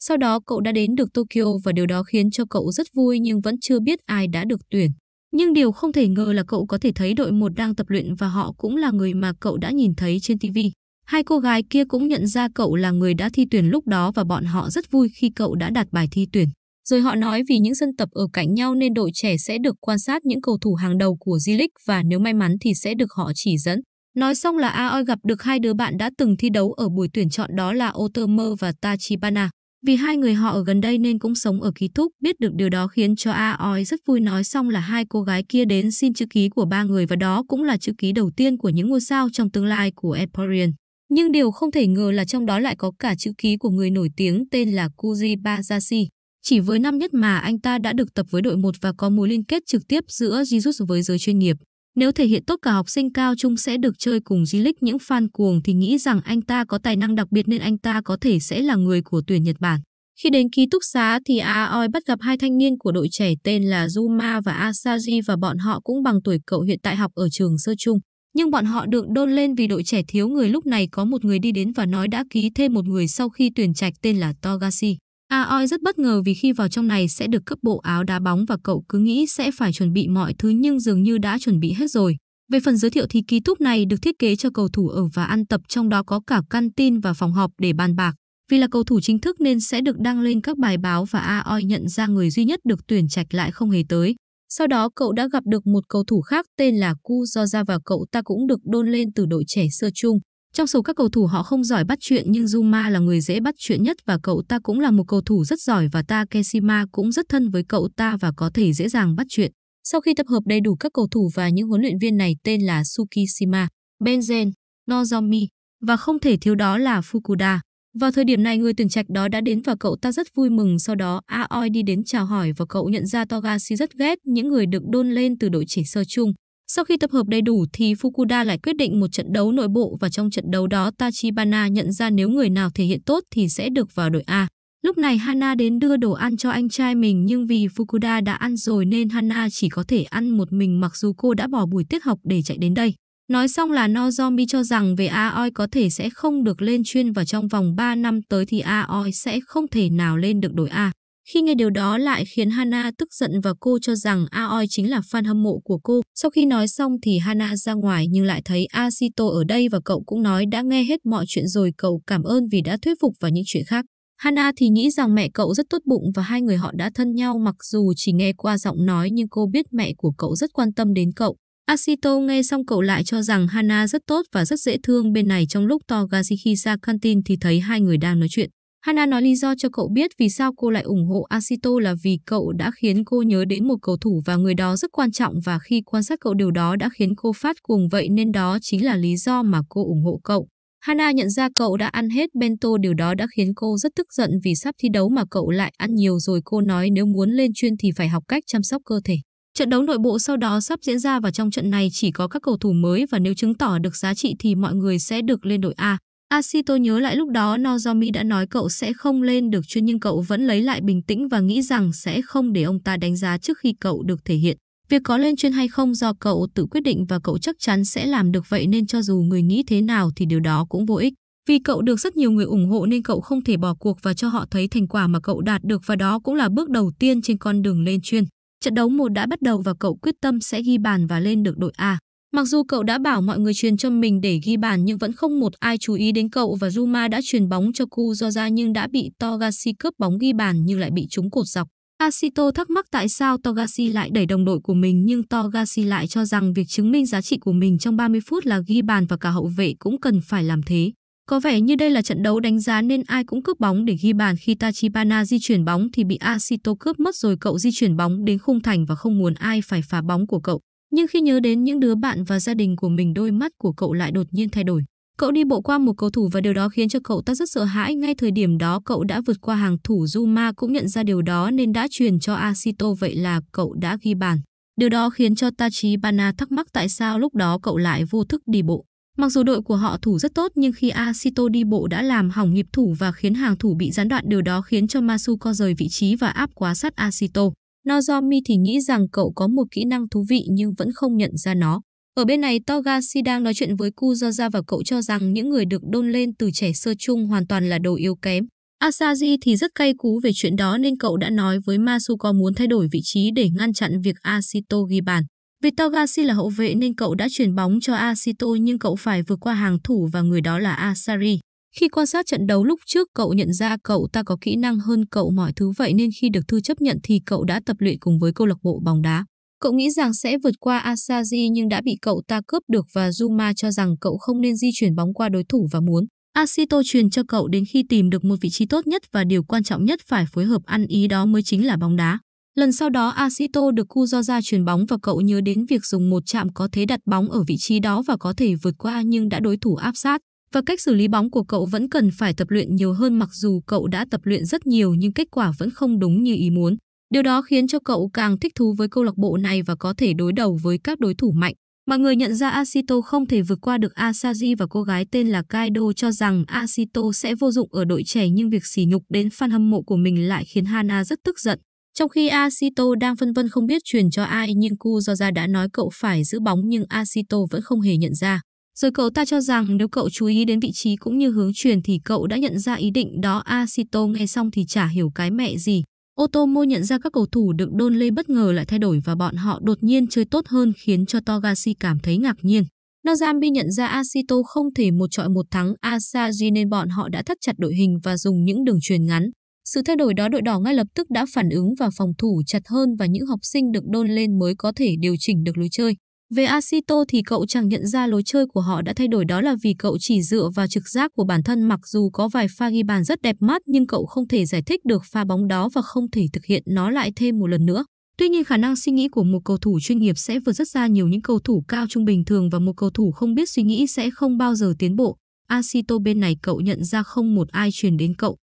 Sau đó cậu đã đến được Tokyo và điều đó khiến cho cậu rất vui nhưng vẫn chưa biết ai đã được tuyển. Nhưng điều không thể ngờ là cậu có thể thấy đội một đang tập luyện và họ cũng là người mà cậu đã nhìn thấy trên TV. Hai cô gái kia cũng nhận ra cậu là người đã thi tuyển lúc đó và bọn họ rất vui khi cậu đã đạt bài thi tuyển. Rồi họ nói vì những dân tập ở cạnh nhau nên đội trẻ sẽ được quan sát những cầu thủ hàng đầu của g và nếu may mắn thì sẽ được họ chỉ dẫn. Nói xong là Aoi gặp được hai đứa bạn đã từng thi đấu ở buổi tuyển chọn đó là Otomer và Tachibana. Vì hai người họ ở gần đây nên cũng sống ở ký túc, biết được điều đó khiến cho Aoi rất vui nói xong là hai cô gái kia đến xin chữ ký của ba người và đó cũng là chữ ký đầu tiên của những ngôi sao trong tương lai của Emporian. Nhưng điều không thể ngờ là trong đó lại có cả chữ ký của người nổi tiếng tên là Kuji Bajashi. Chỉ với năm nhất mà anh ta đã được tập với đội 1 và có mối liên kết trực tiếp giữa Jesus với giới chuyên nghiệp. Nếu thể hiện tốt cả học sinh cao trung sẽ được chơi cùng J-League những fan cuồng thì nghĩ rằng anh ta có tài năng đặc biệt nên anh ta có thể sẽ là người của tuyển Nhật Bản. Khi đến ký túc xá thì Aoi bắt gặp hai thanh niên của đội trẻ tên là Zuma và Asaji và bọn họ cũng bằng tuổi cậu hiện tại học ở trường sơ trung nhưng bọn họ được đôn lên vì đội trẻ thiếu người lúc này có một người đi đến và nói đã ký thêm một người sau khi tuyển trạch tên là Togashi. Aoi rất bất ngờ vì khi vào trong này sẽ được cấp bộ áo đá bóng và cậu cứ nghĩ sẽ phải chuẩn bị mọi thứ nhưng dường như đã chuẩn bị hết rồi. Về phần giới thiệu thì ký túc này được thiết kế cho cầu thủ ở và ăn tập trong đó có cả căn tin và phòng họp để bàn bạc. Vì là cầu thủ chính thức nên sẽ được đăng lên các bài báo và Aoi nhận ra người duy nhất được tuyển trạch lại không hề tới. Sau đó cậu đã gặp được một cầu thủ khác tên là Cu do ra và cậu ta cũng được đôn lên từ đội trẻ sơ chung. Trong số các cầu thủ họ không giỏi bắt chuyện nhưng Zuma là người dễ bắt chuyện nhất và cậu ta cũng là một cầu thủ rất giỏi và Takeshima cũng rất thân với cậu ta và có thể dễ dàng bắt chuyện. Sau khi tập hợp đầy đủ các cầu thủ và những huấn luyện viên này tên là Tsukishima, Benzen, Nozomi và không thể thiếu đó là Fukuda. Vào thời điểm này người tuyển trạch đó đã đến và cậu ta rất vui mừng sau đó Aoi đi đến chào hỏi và cậu nhận ra Togashi rất ghét những người được đôn lên từ đội chỉ sơ chung. Sau khi tập hợp đầy đủ thì Fukuda lại quyết định một trận đấu nội bộ và trong trận đấu đó Tachibana nhận ra nếu người nào thể hiện tốt thì sẽ được vào đội A. Lúc này Hana đến đưa đồ ăn cho anh trai mình nhưng vì Fukuda đã ăn rồi nên Hana chỉ có thể ăn một mình mặc dù cô đã bỏ buổi tiết học để chạy đến đây. Nói xong là No Zombie cho rằng về AOI có thể sẽ không được lên chuyên và trong vòng 3 năm tới thì AOI sẽ không thể nào lên được đội A. Khi nghe điều đó lại khiến Hana tức giận và cô cho rằng Aoi chính là fan hâm mộ của cô. Sau khi nói xong thì Hana ra ngoài nhưng lại thấy Asito ở đây và cậu cũng nói đã nghe hết mọi chuyện rồi cậu cảm ơn vì đã thuyết phục và những chuyện khác. Hana thì nghĩ rằng mẹ cậu rất tốt bụng và hai người họ đã thân nhau mặc dù chỉ nghe qua giọng nói nhưng cô biết mẹ của cậu rất quan tâm đến cậu. Asito nghe xong cậu lại cho rằng Hana rất tốt và rất dễ thương bên này trong lúc Togashi ra canteen thì thấy hai người đang nói chuyện. Hana nói lý do cho cậu biết vì sao cô lại ủng hộ Asito là vì cậu đã khiến cô nhớ đến một cầu thủ và người đó rất quan trọng và khi quan sát cậu điều đó đã khiến cô phát cuồng vậy nên đó chính là lý do mà cô ủng hộ cậu. Hana nhận ra cậu đã ăn hết bento điều đó đã khiến cô rất tức giận vì sắp thi đấu mà cậu lại ăn nhiều rồi cô nói nếu muốn lên chuyên thì phải học cách chăm sóc cơ thể. Trận đấu nội bộ sau đó sắp diễn ra và trong trận này chỉ có các cầu thủ mới và nếu chứng tỏ được giá trị thì mọi người sẽ được lên đội A. Asito nhớ lại lúc đó Nozomi đã nói cậu sẽ không lên được chuyên nhưng cậu vẫn lấy lại bình tĩnh và nghĩ rằng sẽ không để ông ta đánh giá trước khi cậu được thể hiện. Việc có lên chuyên hay không do cậu tự quyết định và cậu chắc chắn sẽ làm được vậy nên cho dù người nghĩ thế nào thì điều đó cũng vô ích. Vì cậu được rất nhiều người ủng hộ nên cậu không thể bỏ cuộc và cho họ thấy thành quả mà cậu đạt được và đó cũng là bước đầu tiên trên con đường lên chuyên. Trận đấu một đã bắt đầu và cậu quyết tâm sẽ ghi bàn và lên được đội A. Mặc dù cậu đã bảo mọi người truyền cho mình để ghi bàn nhưng vẫn không một ai chú ý đến cậu và Zuma đã truyền bóng cho Kuzoza nhưng đã bị Togashi cướp bóng ghi bàn nhưng lại bị trúng cột dọc. Asito thắc mắc tại sao Togashi lại đẩy đồng đội của mình nhưng Togashi lại cho rằng việc chứng minh giá trị của mình trong 30 phút là ghi bàn và cả hậu vệ cũng cần phải làm thế. Có vẻ như đây là trận đấu đánh giá nên ai cũng cướp bóng để ghi bàn khi Tachibana di chuyển bóng thì bị Asito cướp mất rồi cậu di chuyển bóng đến khung thành và không muốn ai phải phá bóng của cậu. Nhưng khi nhớ đến những đứa bạn và gia đình của mình đôi mắt của cậu lại đột nhiên thay đổi. Cậu đi bộ qua một cầu thủ và điều đó khiến cho cậu ta rất sợ hãi. Ngay thời điểm đó cậu đã vượt qua hàng thủ Zuma cũng nhận ra điều đó nên đã truyền cho Asito vậy là cậu đã ghi bàn. Điều đó khiến cho Tachibana thắc mắc tại sao lúc đó cậu lại vô thức đi bộ. Mặc dù đội của họ thủ rất tốt nhưng khi Asito đi bộ đã làm hỏng nhịp thủ và khiến hàng thủ bị gián đoạn điều đó khiến cho Masu co rời vị trí và áp quá sát Asito. Nozomi thì nghĩ rằng cậu có một kỹ năng thú vị nhưng vẫn không nhận ra nó. Ở bên này, Togashi đang nói chuyện với Kuzoza và cậu cho rằng những người được đôn lên từ trẻ sơ chung hoàn toàn là đồ yếu kém. Asaji thì rất cay cú về chuyện đó nên cậu đã nói với Masuko muốn thay đổi vị trí để ngăn chặn việc Asito ghi bàn. Vitor Gassi là hậu vệ nên cậu đã chuyển bóng cho Asito nhưng cậu phải vượt qua hàng thủ và người đó là Asari. Khi quan sát trận đấu lúc trước, cậu nhận ra cậu ta có kỹ năng hơn cậu mọi thứ vậy nên khi được thư chấp nhận thì cậu đã tập luyện cùng với câu lạc bộ bóng đá. Cậu nghĩ rằng sẽ vượt qua Asaji nhưng đã bị cậu ta cướp được và Zuma cho rằng cậu không nên di chuyển bóng qua đối thủ và muốn. Asito truyền cho cậu đến khi tìm được một vị trí tốt nhất và điều quan trọng nhất phải phối hợp ăn ý đó mới chính là bóng đá. Lần sau đó Asito được Kuzoza chuyển bóng và cậu nhớ đến việc dùng một chạm có thế đặt bóng ở vị trí đó và có thể vượt qua nhưng đã đối thủ áp sát. Và cách xử lý bóng của cậu vẫn cần phải tập luyện nhiều hơn mặc dù cậu đã tập luyện rất nhiều nhưng kết quả vẫn không đúng như ý muốn. Điều đó khiến cho cậu càng thích thú với câu lạc bộ này và có thể đối đầu với các đối thủ mạnh. Mọi người nhận ra Asito không thể vượt qua được Asaji và cô gái tên là Kaido cho rằng Asito sẽ vô dụng ở đội trẻ nhưng việc sỉ nhục đến fan hâm mộ của mình lại khiến Hana rất tức giận. Trong khi Asito đang phân vân không biết truyền cho ai nhưng Cu đã nói cậu phải giữ bóng nhưng Asito vẫn không hề nhận ra. Rồi cậu ta cho rằng nếu cậu chú ý đến vị trí cũng như hướng truyền thì cậu đã nhận ra ý định đó Asito nghe xong thì chả hiểu cái mẹ gì. Otomo nhận ra các cầu thủ được đôn lê bất ngờ lại thay đổi và bọn họ đột nhiên chơi tốt hơn khiến cho Togashi cảm thấy ngạc nhiên. Nozambi nhận ra Asito không thể một trọi một thắng Asaji nên bọn họ đã thắt chặt đội hình và dùng những đường truyền ngắn. Sự thay đổi đó đội đỏ ngay lập tức đã phản ứng và phòng thủ chặt hơn và những học sinh được đôn lên mới có thể điều chỉnh được lối chơi. Về Asito thì cậu chẳng nhận ra lối chơi của họ đã thay đổi đó là vì cậu chỉ dựa vào trực giác của bản thân mặc dù có vài pha ghi bàn rất đẹp mắt nhưng cậu không thể giải thích được pha bóng đó và không thể thực hiện nó lại thêm một lần nữa. Tuy nhiên khả năng suy nghĩ của một cầu thủ chuyên nghiệp sẽ vượt rất ra nhiều những cầu thủ cao trung bình thường và một cầu thủ không biết suy nghĩ sẽ không bao giờ tiến bộ. Asito bên này cậu nhận ra không một ai truyền đến cậu.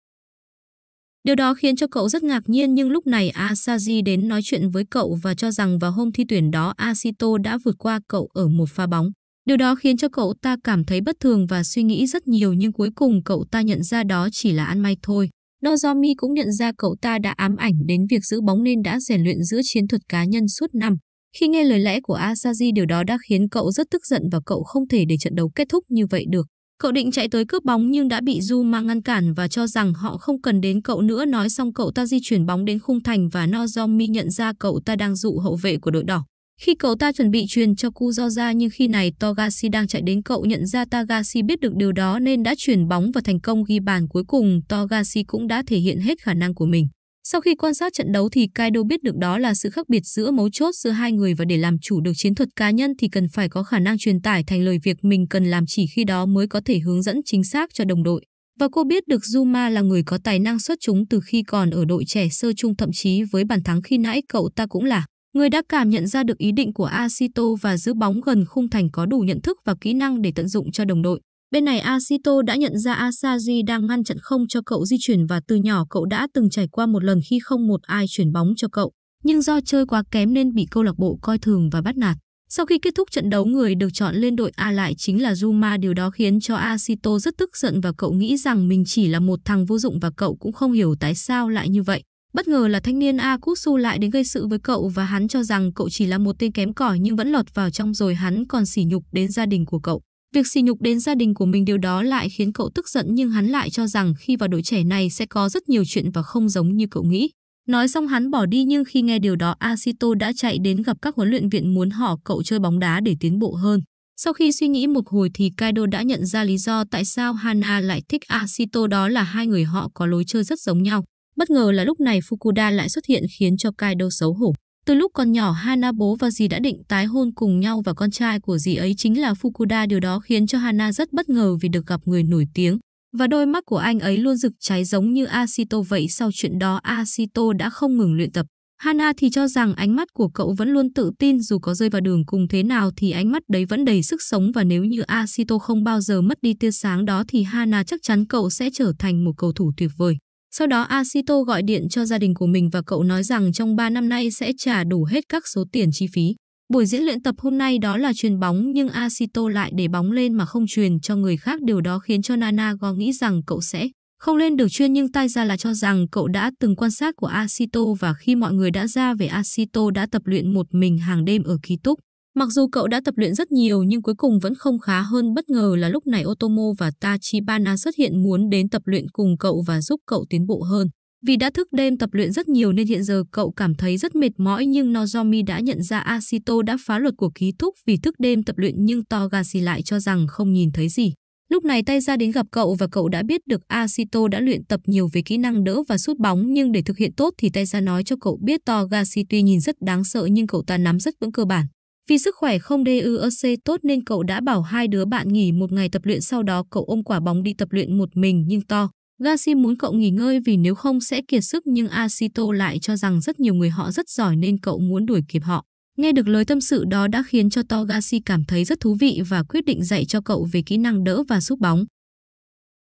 Điều đó khiến cho cậu rất ngạc nhiên nhưng lúc này Asaji đến nói chuyện với cậu và cho rằng vào hôm thi tuyển đó Asito đã vượt qua cậu ở một pha bóng. Điều đó khiến cho cậu ta cảm thấy bất thường và suy nghĩ rất nhiều nhưng cuối cùng cậu ta nhận ra đó chỉ là ăn may thôi. Nozomi cũng nhận ra cậu ta đã ám ảnh đến việc giữ bóng nên đã rèn luyện giữa chiến thuật cá nhân suốt năm. Khi nghe lời lẽ của Asaji điều đó đã khiến cậu rất tức giận và cậu không thể để trận đấu kết thúc như vậy được. Cậu định chạy tới cướp bóng nhưng đã bị Du Ma ngăn cản và cho rằng họ không cần đến cậu nữa nói xong cậu ta di chuyển bóng đến khung thành và Nozomi nhận ra cậu ta đang dụ hậu vệ của đội đỏ. Khi cậu ta chuẩn bị truyền cho Kuzo nhưng khi này Togashi đang chạy đến cậu nhận ra Tagashi biết được điều đó nên đã chuyển bóng và thành công ghi bàn cuối cùng Togashi cũng đã thể hiện hết khả năng của mình. Sau khi quan sát trận đấu thì Kaido biết được đó là sự khác biệt giữa mấu chốt giữa hai người và để làm chủ được chiến thuật cá nhân thì cần phải có khả năng truyền tải thành lời việc mình cần làm chỉ khi đó mới có thể hướng dẫn chính xác cho đồng đội. Và cô biết được Zuma là người có tài năng xuất chúng từ khi còn ở đội trẻ sơ trung thậm chí với bàn thắng khi nãy cậu ta cũng là người đã cảm nhận ra được ý định của Asito và giữ bóng gần khung thành có đủ nhận thức và kỹ năng để tận dụng cho đồng đội. Bên này Asito đã nhận ra Asaji đang ngăn chặn không cho cậu di chuyển và từ nhỏ cậu đã từng trải qua một lần khi không một ai chuyển bóng cho cậu. Nhưng do chơi quá kém nên bị câu lạc bộ coi thường và bắt nạt. Sau khi kết thúc trận đấu người được chọn lên đội A lại chính là Zuma điều đó khiến cho Asito rất tức giận và cậu nghĩ rằng mình chỉ là một thằng vô dụng và cậu cũng không hiểu tại sao lại như vậy. Bất ngờ là thanh niên Akutsu lại đến gây sự với cậu và hắn cho rằng cậu chỉ là một tên kém cỏi nhưng vẫn lọt vào trong rồi hắn còn sỉ nhục đến gia đình của cậu. Việc sỉ nhục đến gia đình của mình điều đó lại khiến cậu tức giận nhưng hắn lại cho rằng khi vào đội trẻ này sẽ có rất nhiều chuyện và không giống như cậu nghĩ. Nói xong hắn bỏ đi nhưng khi nghe điều đó Asito đã chạy đến gặp các huấn luyện viện muốn họ cậu chơi bóng đá để tiến bộ hơn. Sau khi suy nghĩ một hồi thì Kaido đã nhận ra lý do tại sao Hana lại thích Asito đó là hai người họ có lối chơi rất giống nhau. Bất ngờ là lúc này Fukuda lại xuất hiện khiến cho Kaido xấu hổ. Từ lúc còn nhỏ Hana bố và dì đã định tái hôn cùng nhau và con trai của dì ấy chính là Fukuda. Điều đó khiến cho Hana rất bất ngờ vì được gặp người nổi tiếng. Và đôi mắt của anh ấy luôn rực cháy giống như Asito vậy sau chuyện đó Asito đã không ngừng luyện tập. Hana thì cho rằng ánh mắt của cậu vẫn luôn tự tin dù có rơi vào đường cùng thế nào thì ánh mắt đấy vẫn đầy sức sống và nếu như Asito không bao giờ mất đi tia sáng đó thì Hana chắc chắn cậu sẽ trở thành một cầu thủ tuyệt vời. Sau đó Asito gọi điện cho gia đình của mình và cậu nói rằng trong 3 năm nay sẽ trả đủ hết các số tiền chi phí. Buổi diễn luyện tập hôm nay đó là truyền bóng nhưng Asito lại để bóng lên mà không truyền cho người khác. Điều đó khiến cho Nana Go nghĩ rằng cậu sẽ không lên được chuyên nhưng tai ra là cho rằng cậu đã từng quan sát của Asito và khi mọi người đã ra về Asito đã tập luyện một mình hàng đêm ở ký túc. Mặc dù cậu đã tập luyện rất nhiều nhưng cuối cùng vẫn không khá hơn bất ngờ là lúc này Otomo và Tachibana xuất hiện muốn đến tập luyện cùng cậu và giúp cậu tiến bộ hơn. Vì đã thức đêm tập luyện rất nhiều nên hiện giờ cậu cảm thấy rất mệt mỏi nhưng Nozomi đã nhận ra Asito đã phá luật của ký thúc vì thức đêm tập luyện nhưng Togashi lại cho rằng không nhìn thấy gì. Lúc này tay ra đến gặp cậu và cậu đã biết được Asito đã luyện tập nhiều về kỹ năng đỡ và sút bóng nhưng để thực hiện tốt thì tay ra nói cho cậu biết Togashi tuy nhìn rất đáng sợ nhưng cậu ta nắm rất vững cơ bản. Vì sức khỏe không đê e C tốt nên cậu đã bảo hai đứa bạn nghỉ một ngày tập luyện sau đó cậu ôm quả bóng đi tập luyện một mình nhưng to. Gassi muốn cậu nghỉ ngơi vì nếu không sẽ kiệt sức nhưng Asito lại cho rằng rất nhiều người họ rất giỏi nên cậu muốn đuổi kịp họ. Nghe được lời tâm sự đó đã khiến cho To Togashi cảm thấy rất thú vị và quyết định dạy cho cậu về kỹ năng đỡ và sút bóng.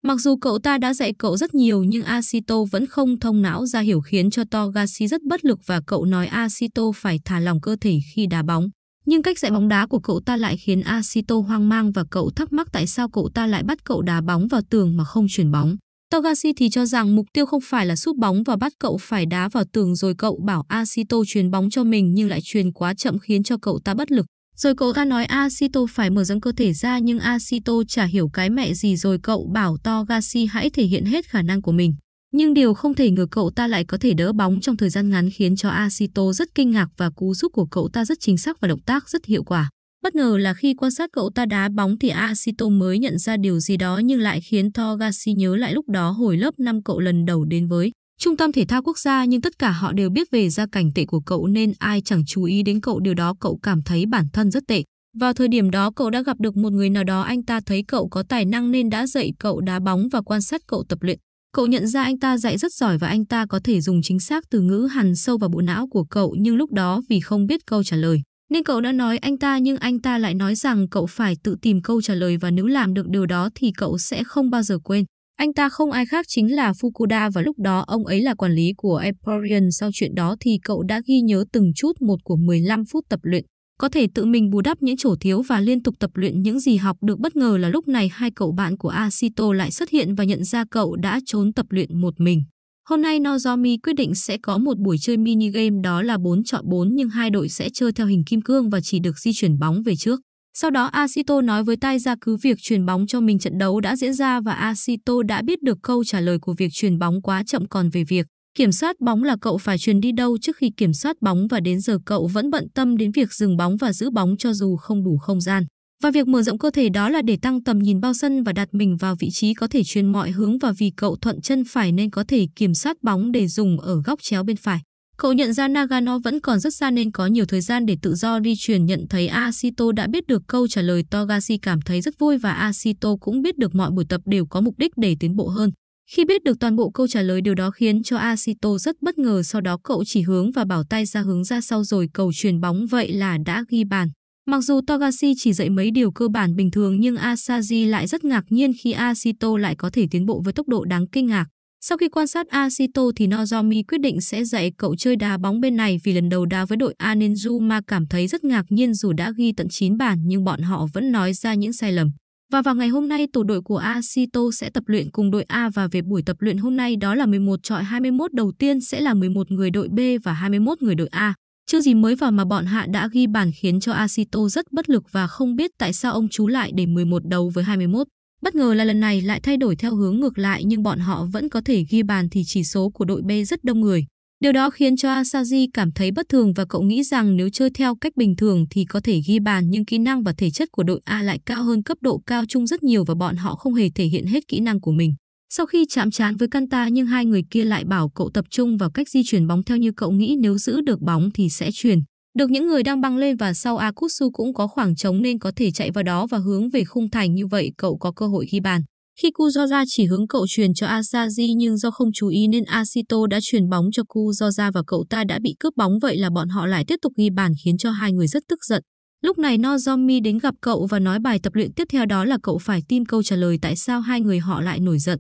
Mặc dù cậu ta đã dạy cậu rất nhiều nhưng Asito vẫn không thông não ra hiểu khiến cho To Togashi rất bất lực và cậu nói Asito phải thả lỏng cơ thể khi đá bóng. Nhưng cách dạy bóng đá của cậu ta lại khiến Asito hoang mang và cậu thắc mắc tại sao cậu ta lại bắt cậu đá bóng vào tường mà không chuyển bóng. Togashi thì cho rằng mục tiêu không phải là sút bóng và bắt cậu phải đá vào tường rồi cậu bảo Asito truyền bóng cho mình nhưng lại truyền quá chậm khiến cho cậu ta bất lực. Rồi cậu ta nói Asito phải mở rộng cơ thể ra nhưng Asito chả hiểu cái mẹ gì rồi cậu bảo Togashi hãy thể hiện hết khả năng của mình. Nhưng điều không thể ngờ cậu ta lại có thể đỡ bóng trong thời gian ngắn khiến cho Asito rất kinh ngạc và cú giúp của cậu ta rất chính xác và động tác rất hiệu quả. Bất ngờ là khi quan sát cậu ta đá bóng thì Asito mới nhận ra điều gì đó nhưng lại khiến Togashi nhớ lại lúc đó hồi lớp 5 cậu lần đầu đến với trung tâm thể thao quốc gia nhưng tất cả họ đều biết về gia cảnh tệ của cậu nên ai chẳng chú ý đến cậu điều đó cậu cảm thấy bản thân rất tệ. Vào thời điểm đó cậu đã gặp được một người nào đó anh ta thấy cậu có tài năng nên đã dạy cậu đá bóng và quan sát cậu tập luyện. Cậu nhận ra anh ta dạy rất giỏi và anh ta có thể dùng chính xác từ ngữ hằn sâu vào bộ não của cậu nhưng lúc đó vì không biết câu trả lời. Nên cậu đã nói anh ta nhưng anh ta lại nói rằng cậu phải tự tìm câu trả lời và nếu làm được điều đó thì cậu sẽ không bao giờ quên. Anh ta không ai khác chính là Fukuda và lúc đó ông ấy là quản lý của Emporium. Sau chuyện đó thì cậu đã ghi nhớ từng chút một của 15 phút tập luyện có thể tự mình bù đắp những chỗ thiếu và liên tục tập luyện những gì học được bất ngờ là lúc này hai cậu bạn của Asito lại xuất hiện và nhận ra cậu đã trốn tập luyện một mình. Hôm nay Nozomi quyết định sẽ có một buổi chơi mini game đó là 4 chọn 4 nhưng hai đội sẽ chơi theo hình kim cương và chỉ được di chuyển bóng về trước. Sau đó Asito nói với Tai ra cứ việc truyền bóng cho mình trận đấu đã diễn ra và Asito đã biết được câu trả lời của việc truyền bóng quá chậm còn về việc Kiểm soát bóng là cậu phải truyền đi đâu trước khi kiểm soát bóng và đến giờ cậu vẫn bận tâm đến việc dừng bóng và giữ bóng cho dù không đủ không gian. Và việc mở rộng cơ thể đó là để tăng tầm nhìn bao sân và đặt mình vào vị trí có thể truyền mọi hướng và vì cậu thuận chân phải nên có thể kiểm soát bóng để dùng ở góc chéo bên phải. Cậu nhận ra Nagano vẫn còn rất xa nên có nhiều thời gian để tự do đi truyền nhận thấy Asito đã biết được câu trả lời Togashi cảm thấy rất vui và Asito cũng biết được mọi buổi tập đều có mục đích để tiến bộ hơn. Khi biết được toàn bộ câu trả lời điều đó khiến cho Asito rất bất ngờ sau đó cậu chỉ hướng và bảo tay ra hướng ra sau rồi cầu truyền bóng vậy là đã ghi bàn. Mặc dù Togashi chỉ dạy mấy điều cơ bản bình thường nhưng Asaji lại rất ngạc nhiên khi Asito lại có thể tiến bộ với tốc độ đáng kinh ngạc. Sau khi quan sát Asito thì Nozomi quyết định sẽ dạy cậu chơi đá bóng bên này vì lần đầu đá với đội Anenzuma cảm thấy rất ngạc nhiên dù đã ghi tận 9 bàn nhưng bọn họ vẫn nói ra những sai lầm. Và vào ngày hôm nay, tổ đội của Asito sẽ tập luyện cùng đội A và về buổi tập luyện hôm nay đó là 11 trọi 21 đầu tiên sẽ là 11 người đội B và 21 người đội A. Chưa gì mới vào mà bọn Hạ đã ghi bàn khiến cho Asito rất bất lực và không biết tại sao ông chú lại để 11 đấu với 21. Bất ngờ là lần này lại thay đổi theo hướng ngược lại nhưng bọn họ vẫn có thể ghi bàn thì chỉ số của đội B rất đông người. Điều đó khiến cho Asaji cảm thấy bất thường và cậu nghĩ rằng nếu chơi theo cách bình thường thì có thể ghi bàn nhưng kỹ năng và thể chất của đội A lại cao hơn cấp độ cao chung rất nhiều và bọn họ không hề thể hiện hết kỹ năng của mình. Sau khi chạm trán với Kanta nhưng hai người kia lại bảo cậu tập trung vào cách di chuyển bóng theo như cậu nghĩ nếu giữ được bóng thì sẽ chuyển. Được những người đang băng lên và sau Akutsu cũng có khoảng trống nên có thể chạy vào đó và hướng về khung thành như vậy cậu có cơ hội ghi bàn. Khi Kuzoya chỉ hướng cậu truyền cho Asaji nhưng do không chú ý nên Asito đã truyền bóng cho Kuzoya và cậu ta đã bị cướp bóng vậy là bọn họ lại tiếp tục ghi bàn khiến cho hai người rất tức giận. Lúc này Nozomi đến gặp cậu và nói bài tập luyện tiếp theo đó là cậu phải tìm câu trả lời tại sao hai người họ lại nổi giận.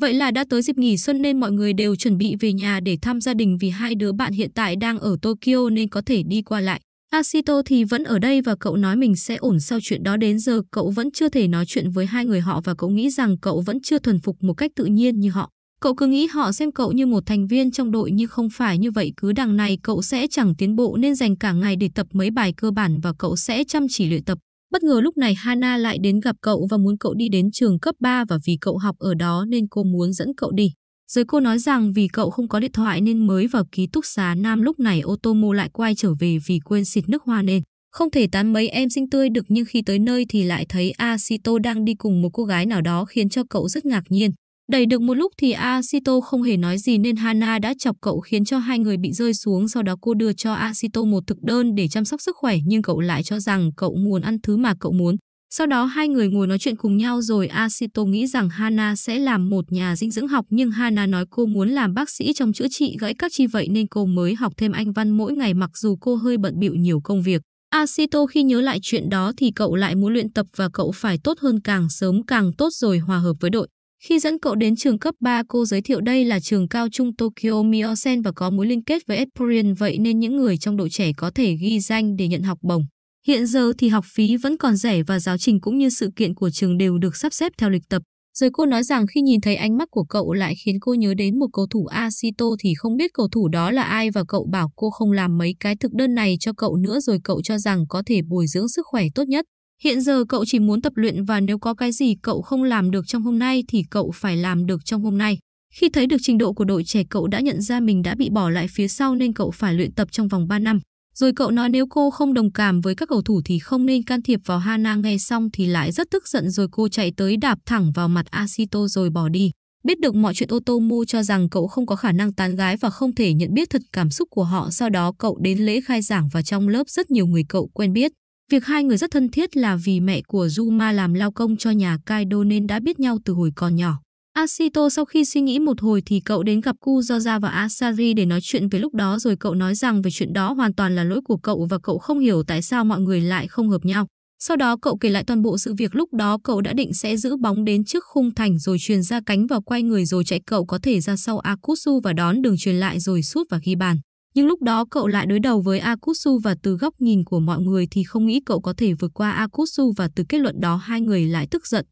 Vậy là đã tới dịp nghỉ xuân nên mọi người đều chuẩn bị về nhà để thăm gia đình vì hai đứa bạn hiện tại đang ở Tokyo nên có thể đi qua lại. Asito thì vẫn ở đây và cậu nói mình sẽ ổn sau chuyện đó đến giờ cậu vẫn chưa thể nói chuyện với hai người họ và cậu nghĩ rằng cậu vẫn chưa thuần phục một cách tự nhiên như họ. Cậu cứ nghĩ họ xem cậu như một thành viên trong đội nhưng không phải như vậy cứ đằng này cậu sẽ chẳng tiến bộ nên dành cả ngày để tập mấy bài cơ bản và cậu sẽ chăm chỉ luyện tập. Bất ngờ lúc này Hana lại đến gặp cậu và muốn cậu đi đến trường cấp 3 và vì cậu học ở đó nên cô muốn dẫn cậu đi. Rồi cô nói rằng vì cậu không có điện thoại nên mới vào ký túc xá Nam lúc này ô tô mô lại quay trở về vì quên xịt nước hoa nên. Không thể tán mấy em xinh tươi được nhưng khi tới nơi thì lại thấy Asito đang đi cùng một cô gái nào đó khiến cho cậu rất ngạc nhiên. Đẩy được một lúc thì Asito không hề nói gì nên Hana đã chọc cậu khiến cho hai người bị rơi xuống sau đó cô đưa cho Asito một thực đơn để chăm sóc sức khỏe nhưng cậu lại cho rằng cậu muốn ăn thứ mà cậu muốn. Sau đó hai người ngồi nói chuyện cùng nhau rồi Asito nghĩ rằng Hana sẽ làm một nhà dinh dưỡng học nhưng Hana nói cô muốn làm bác sĩ trong chữa trị gãy các chi vậy nên cô mới học thêm Anh văn mỗi ngày mặc dù cô hơi bận bịu nhiều công việc. Asito khi nhớ lại chuyện đó thì cậu lại muốn luyện tập và cậu phải tốt hơn càng sớm càng tốt rồi hòa hợp với đội. Khi dẫn cậu đến trường cấp 3, cô giới thiệu đây là trường cao trung Tokyo Miosen và có mối liên kết với Esporian vậy nên những người trong đội trẻ có thể ghi danh để nhận học bổng. Hiện giờ thì học phí vẫn còn rẻ và giáo trình cũng như sự kiện của trường đều được sắp xếp theo lịch tập. Rồi cô nói rằng khi nhìn thấy ánh mắt của cậu lại khiến cô nhớ đến một cầu thủ Asito thì không biết cầu thủ đó là ai và cậu bảo cô không làm mấy cái thực đơn này cho cậu nữa rồi cậu cho rằng có thể bồi dưỡng sức khỏe tốt nhất. Hiện giờ cậu chỉ muốn tập luyện và nếu có cái gì cậu không làm được trong hôm nay thì cậu phải làm được trong hôm nay. Khi thấy được trình độ của đội trẻ cậu đã nhận ra mình đã bị bỏ lại phía sau nên cậu phải luyện tập trong vòng 3 năm. Rồi cậu nói nếu cô không đồng cảm với các cầu thủ thì không nên can thiệp vào Hana nghe xong thì lại rất tức giận rồi cô chạy tới đạp thẳng vào mặt Asito rồi bỏ đi. Biết được mọi chuyện Otomo cho rằng cậu không có khả năng tán gái và không thể nhận biết thật cảm xúc của họ. Sau đó cậu đến lễ khai giảng và trong lớp rất nhiều người cậu quen biết. Việc hai người rất thân thiết là vì mẹ của Juma làm lao công cho nhà Kaido nên đã biết nhau từ hồi còn nhỏ. Asito sau khi suy nghĩ một hồi thì cậu đến gặp Kuzoja và Asari để nói chuyện về lúc đó rồi cậu nói rằng về chuyện đó hoàn toàn là lỗi của cậu và cậu không hiểu tại sao mọi người lại không hợp nhau. Sau đó cậu kể lại toàn bộ sự việc lúc đó cậu đã định sẽ giữ bóng đến trước khung thành rồi truyền ra cánh và quay người rồi chạy cậu có thể ra sau Akutsu và đón đường truyền lại rồi sút và ghi bàn. Nhưng lúc đó cậu lại đối đầu với Akutsu và từ góc nhìn của mọi người thì không nghĩ cậu có thể vượt qua Akutsu và từ kết luận đó hai người lại tức giận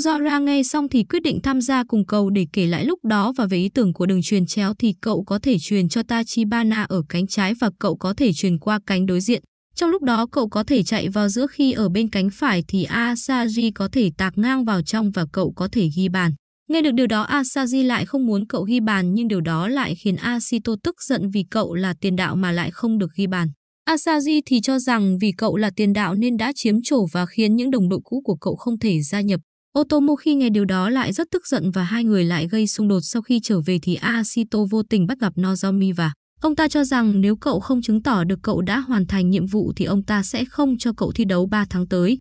do ra nghe xong thì quyết định tham gia cùng cậu để kể lại lúc đó và về ý tưởng của đường truyền chéo thì cậu có thể truyền cho Tachibana ở cánh trái và cậu có thể truyền qua cánh đối diện. Trong lúc đó cậu có thể chạy vào giữa khi ở bên cánh phải thì Asaji có thể tạc ngang vào trong và cậu có thể ghi bàn. Nghe được điều đó Asaji lại không muốn cậu ghi bàn nhưng điều đó lại khiến Asito tức giận vì cậu là tiền đạo mà lại không được ghi bàn. Asaji thì cho rằng vì cậu là tiền đạo nên đã chiếm chỗ và khiến những đồng đội cũ của cậu không thể gia nhập. Otomo khi nghe điều đó lại rất tức giận và hai người lại gây xung đột sau khi trở về thì Ashito vô tình bắt gặp Nozomi và ông ta cho rằng nếu cậu không chứng tỏ được cậu đã hoàn thành nhiệm vụ thì ông ta sẽ không cho cậu thi đấu 3 tháng tới.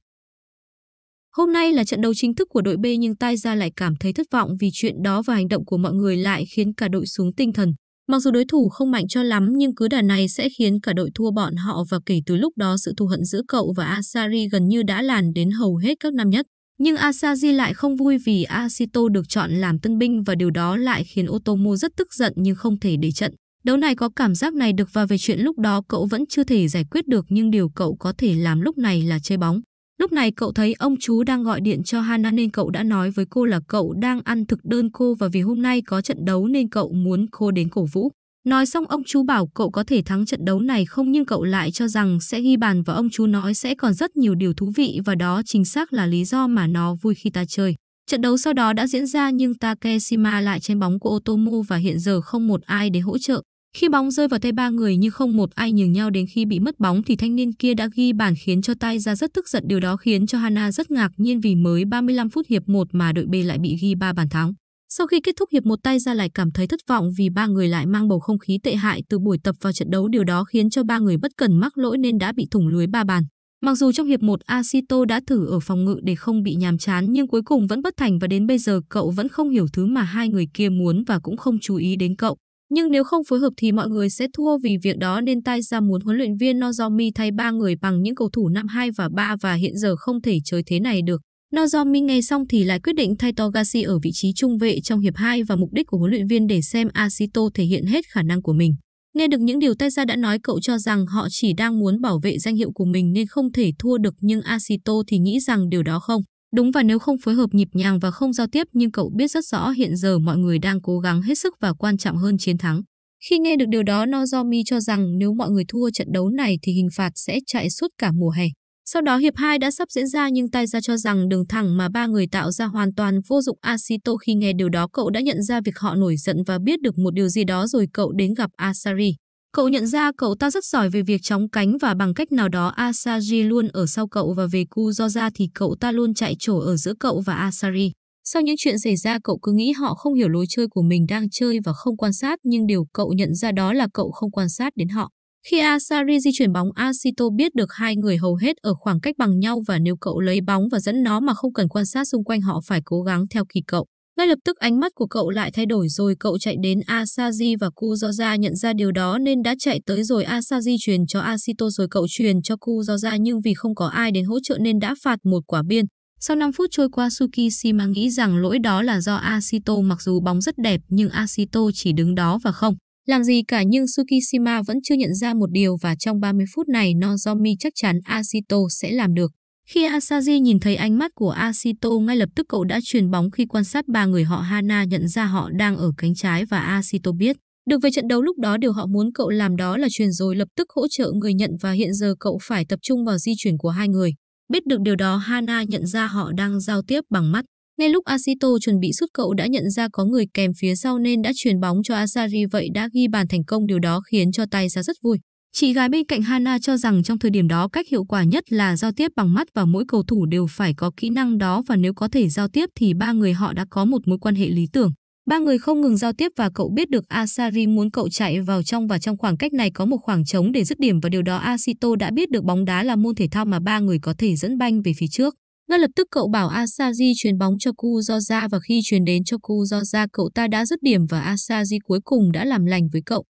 Hôm nay là trận đấu chính thức của đội B nhưng Taiza lại cảm thấy thất vọng vì chuyện đó và hành động của mọi người lại khiến cả đội xuống tinh thần. Mặc dù đối thủ không mạnh cho lắm nhưng cứ đà này sẽ khiến cả đội thua bọn họ và kể từ lúc đó sự thù hận giữa cậu và Asari gần như đã làn đến hầu hết các năm nhất. Nhưng Asaji lại không vui vì Asito được chọn làm tân binh và điều đó lại khiến Otomo rất tức giận nhưng không thể để trận. Đấu này có cảm giác này được và về chuyện lúc đó cậu vẫn chưa thể giải quyết được nhưng điều cậu có thể làm lúc này là chơi bóng. Lúc này cậu thấy ông chú đang gọi điện cho Hana nên cậu đã nói với cô là cậu đang ăn thực đơn cô và vì hôm nay có trận đấu nên cậu muốn cô đến cổ vũ. Nói xong ông chú bảo cậu có thể thắng trận đấu này không nhưng cậu lại cho rằng sẽ ghi bàn và ông chú nói sẽ còn rất nhiều điều thú vị và đó chính xác là lý do mà nó vui khi ta chơi. Trận đấu sau đó đã diễn ra nhưng Takeshima lại trên bóng của Otomo và hiện giờ không một ai để hỗ trợ. Khi bóng rơi vào tay ba người nhưng không một ai nhường nhau đến khi bị mất bóng thì thanh niên kia đã ghi bàn khiến cho tay ra rất tức giận. Điều đó khiến cho Hana rất ngạc nhiên vì mới 35 phút hiệp 1 mà đội B lại bị ghi ba bàn thắng. Sau khi kết thúc hiệp một tay ra lại cảm thấy thất vọng vì ba người lại mang bầu không khí tệ hại từ buổi tập vào trận đấu điều đó khiến cho ba người bất cần mắc lỗi nên đã bị thủng lưới ba bàn. Mặc dù trong hiệp 1 Asito đã thử ở phòng ngự để không bị nhàm chán nhưng cuối cùng vẫn bất thành và đến bây giờ cậu vẫn không hiểu thứ mà hai người kia muốn và cũng không chú ý đến cậu. Nhưng nếu không phối hợp thì mọi người sẽ thua vì việc đó nên tay ra muốn huấn luyện viên Nozomi thay ba người bằng những cầu thủ năm 2 và 3 và hiện giờ không thể chơi thế này được. Nozomi nghe xong thì lại quyết định thay Togashi ở vị trí trung vệ trong hiệp 2 và mục đích của huấn luyện viên để xem Asito thể hiện hết khả năng của mình. Nghe được những điều Taiza đã nói cậu cho rằng họ chỉ đang muốn bảo vệ danh hiệu của mình nên không thể thua được nhưng Asito thì nghĩ rằng điều đó không. Đúng và nếu không phối hợp nhịp nhàng và không giao tiếp nhưng cậu biết rất rõ hiện giờ mọi người đang cố gắng hết sức và quan trọng hơn chiến thắng. Khi nghe được điều đó, Nozomi cho rằng nếu mọi người thua trận đấu này thì hình phạt sẽ chạy suốt cả mùa hè. Sau đó hiệp 2 đã sắp diễn ra nhưng Tay ra cho rằng đường thẳng mà ba người tạo ra hoàn toàn vô dụng Asito khi nghe điều đó cậu đã nhận ra việc họ nổi giận và biết được một điều gì đó rồi cậu đến gặp Asari. Cậu nhận ra cậu ta rất giỏi về việc chóng cánh và bằng cách nào đó Asari luôn ở sau cậu và về cu do ra thì cậu ta luôn chạy trổ ở giữa cậu và Asari. Sau những chuyện xảy ra cậu cứ nghĩ họ không hiểu lối chơi của mình đang chơi và không quan sát nhưng điều cậu nhận ra đó là cậu không quan sát đến họ. Khi Asari di chuyển bóng, Asito biết được hai người hầu hết ở khoảng cách bằng nhau và nếu cậu lấy bóng và dẫn nó mà không cần quan sát xung quanh họ phải cố gắng theo kỳ cậu. Ngay lập tức ánh mắt của cậu lại thay đổi rồi cậu chạy đến Asaji và Kuzoja nhận ra điều đó nên đã chạy tới rồi Asaji truyền cho Asito rồi cậu truyền cho Kuzoja nhưng vì không có ai đến hỗ trợ nên đã phạt một quả biên. Sau 5 phút trôi qua Tsukishima nghĩ rằng lỗi đó là do Asito mặc dù bóng rất đẹp nhưng Asito chỉ đứng đó và không. Làm gì cả nhưng Tsukishima vẫn chưa nhận ra một điều và trong 30 phút này Nozomi chắc chắn Asito sẽ làm được. Khi Asaji nhìn thấy ánh mắt của Asito ngay lập tức cậu đã truyền bóng khi quan sát ba người họ Hana nhận ra họ đang ở cánh trái và Asito biết. Được về trận đấu lúc đó điều họ muốn cậu làm đó là truyền rồi lập tức hỗ trợ người nhận và hiện giờ cậu phải tập trung vào di chuyển của hai người. Biết được điều đó Hana nhận ra họ đang giao tiếp bằng mắt. Ngay lúc Asito chuẩn bị sút cậu đã nhận ra có người kèm phía sau nên đã chuyển bóng cho Asari vậy đã ghi bàn thành công điều đó khiến cho tay ra rất vui. Chị gái bên cạnh Hana cho rằng trong thời điểm đó cách hiệu quả nhất là giao tiếp bằng mắt và mỗi cầu thủ đều phải có kỹ năng đó và nếu có thể giao tiếp thì ba người họ đã có một mối quan hệ lý tưởng. Ba người không ngừng giao tiếp và cậu biết được Asari muốn cậu chạy vào trong và trong khoảng cách này có một khoảng trống để dứt điểm và điều đó Asito đã biết được bóng đá là môn thể thao mà ba người có thể dẫn banh về phía trước. Ngay lập tức cậu bảo Asaji chuyền bóng cho Kuzoza và khi chuyền đến cho Kuzoza cậu ta đã dứt điểm và Asaji cuối cùng đã làm lành với cậu.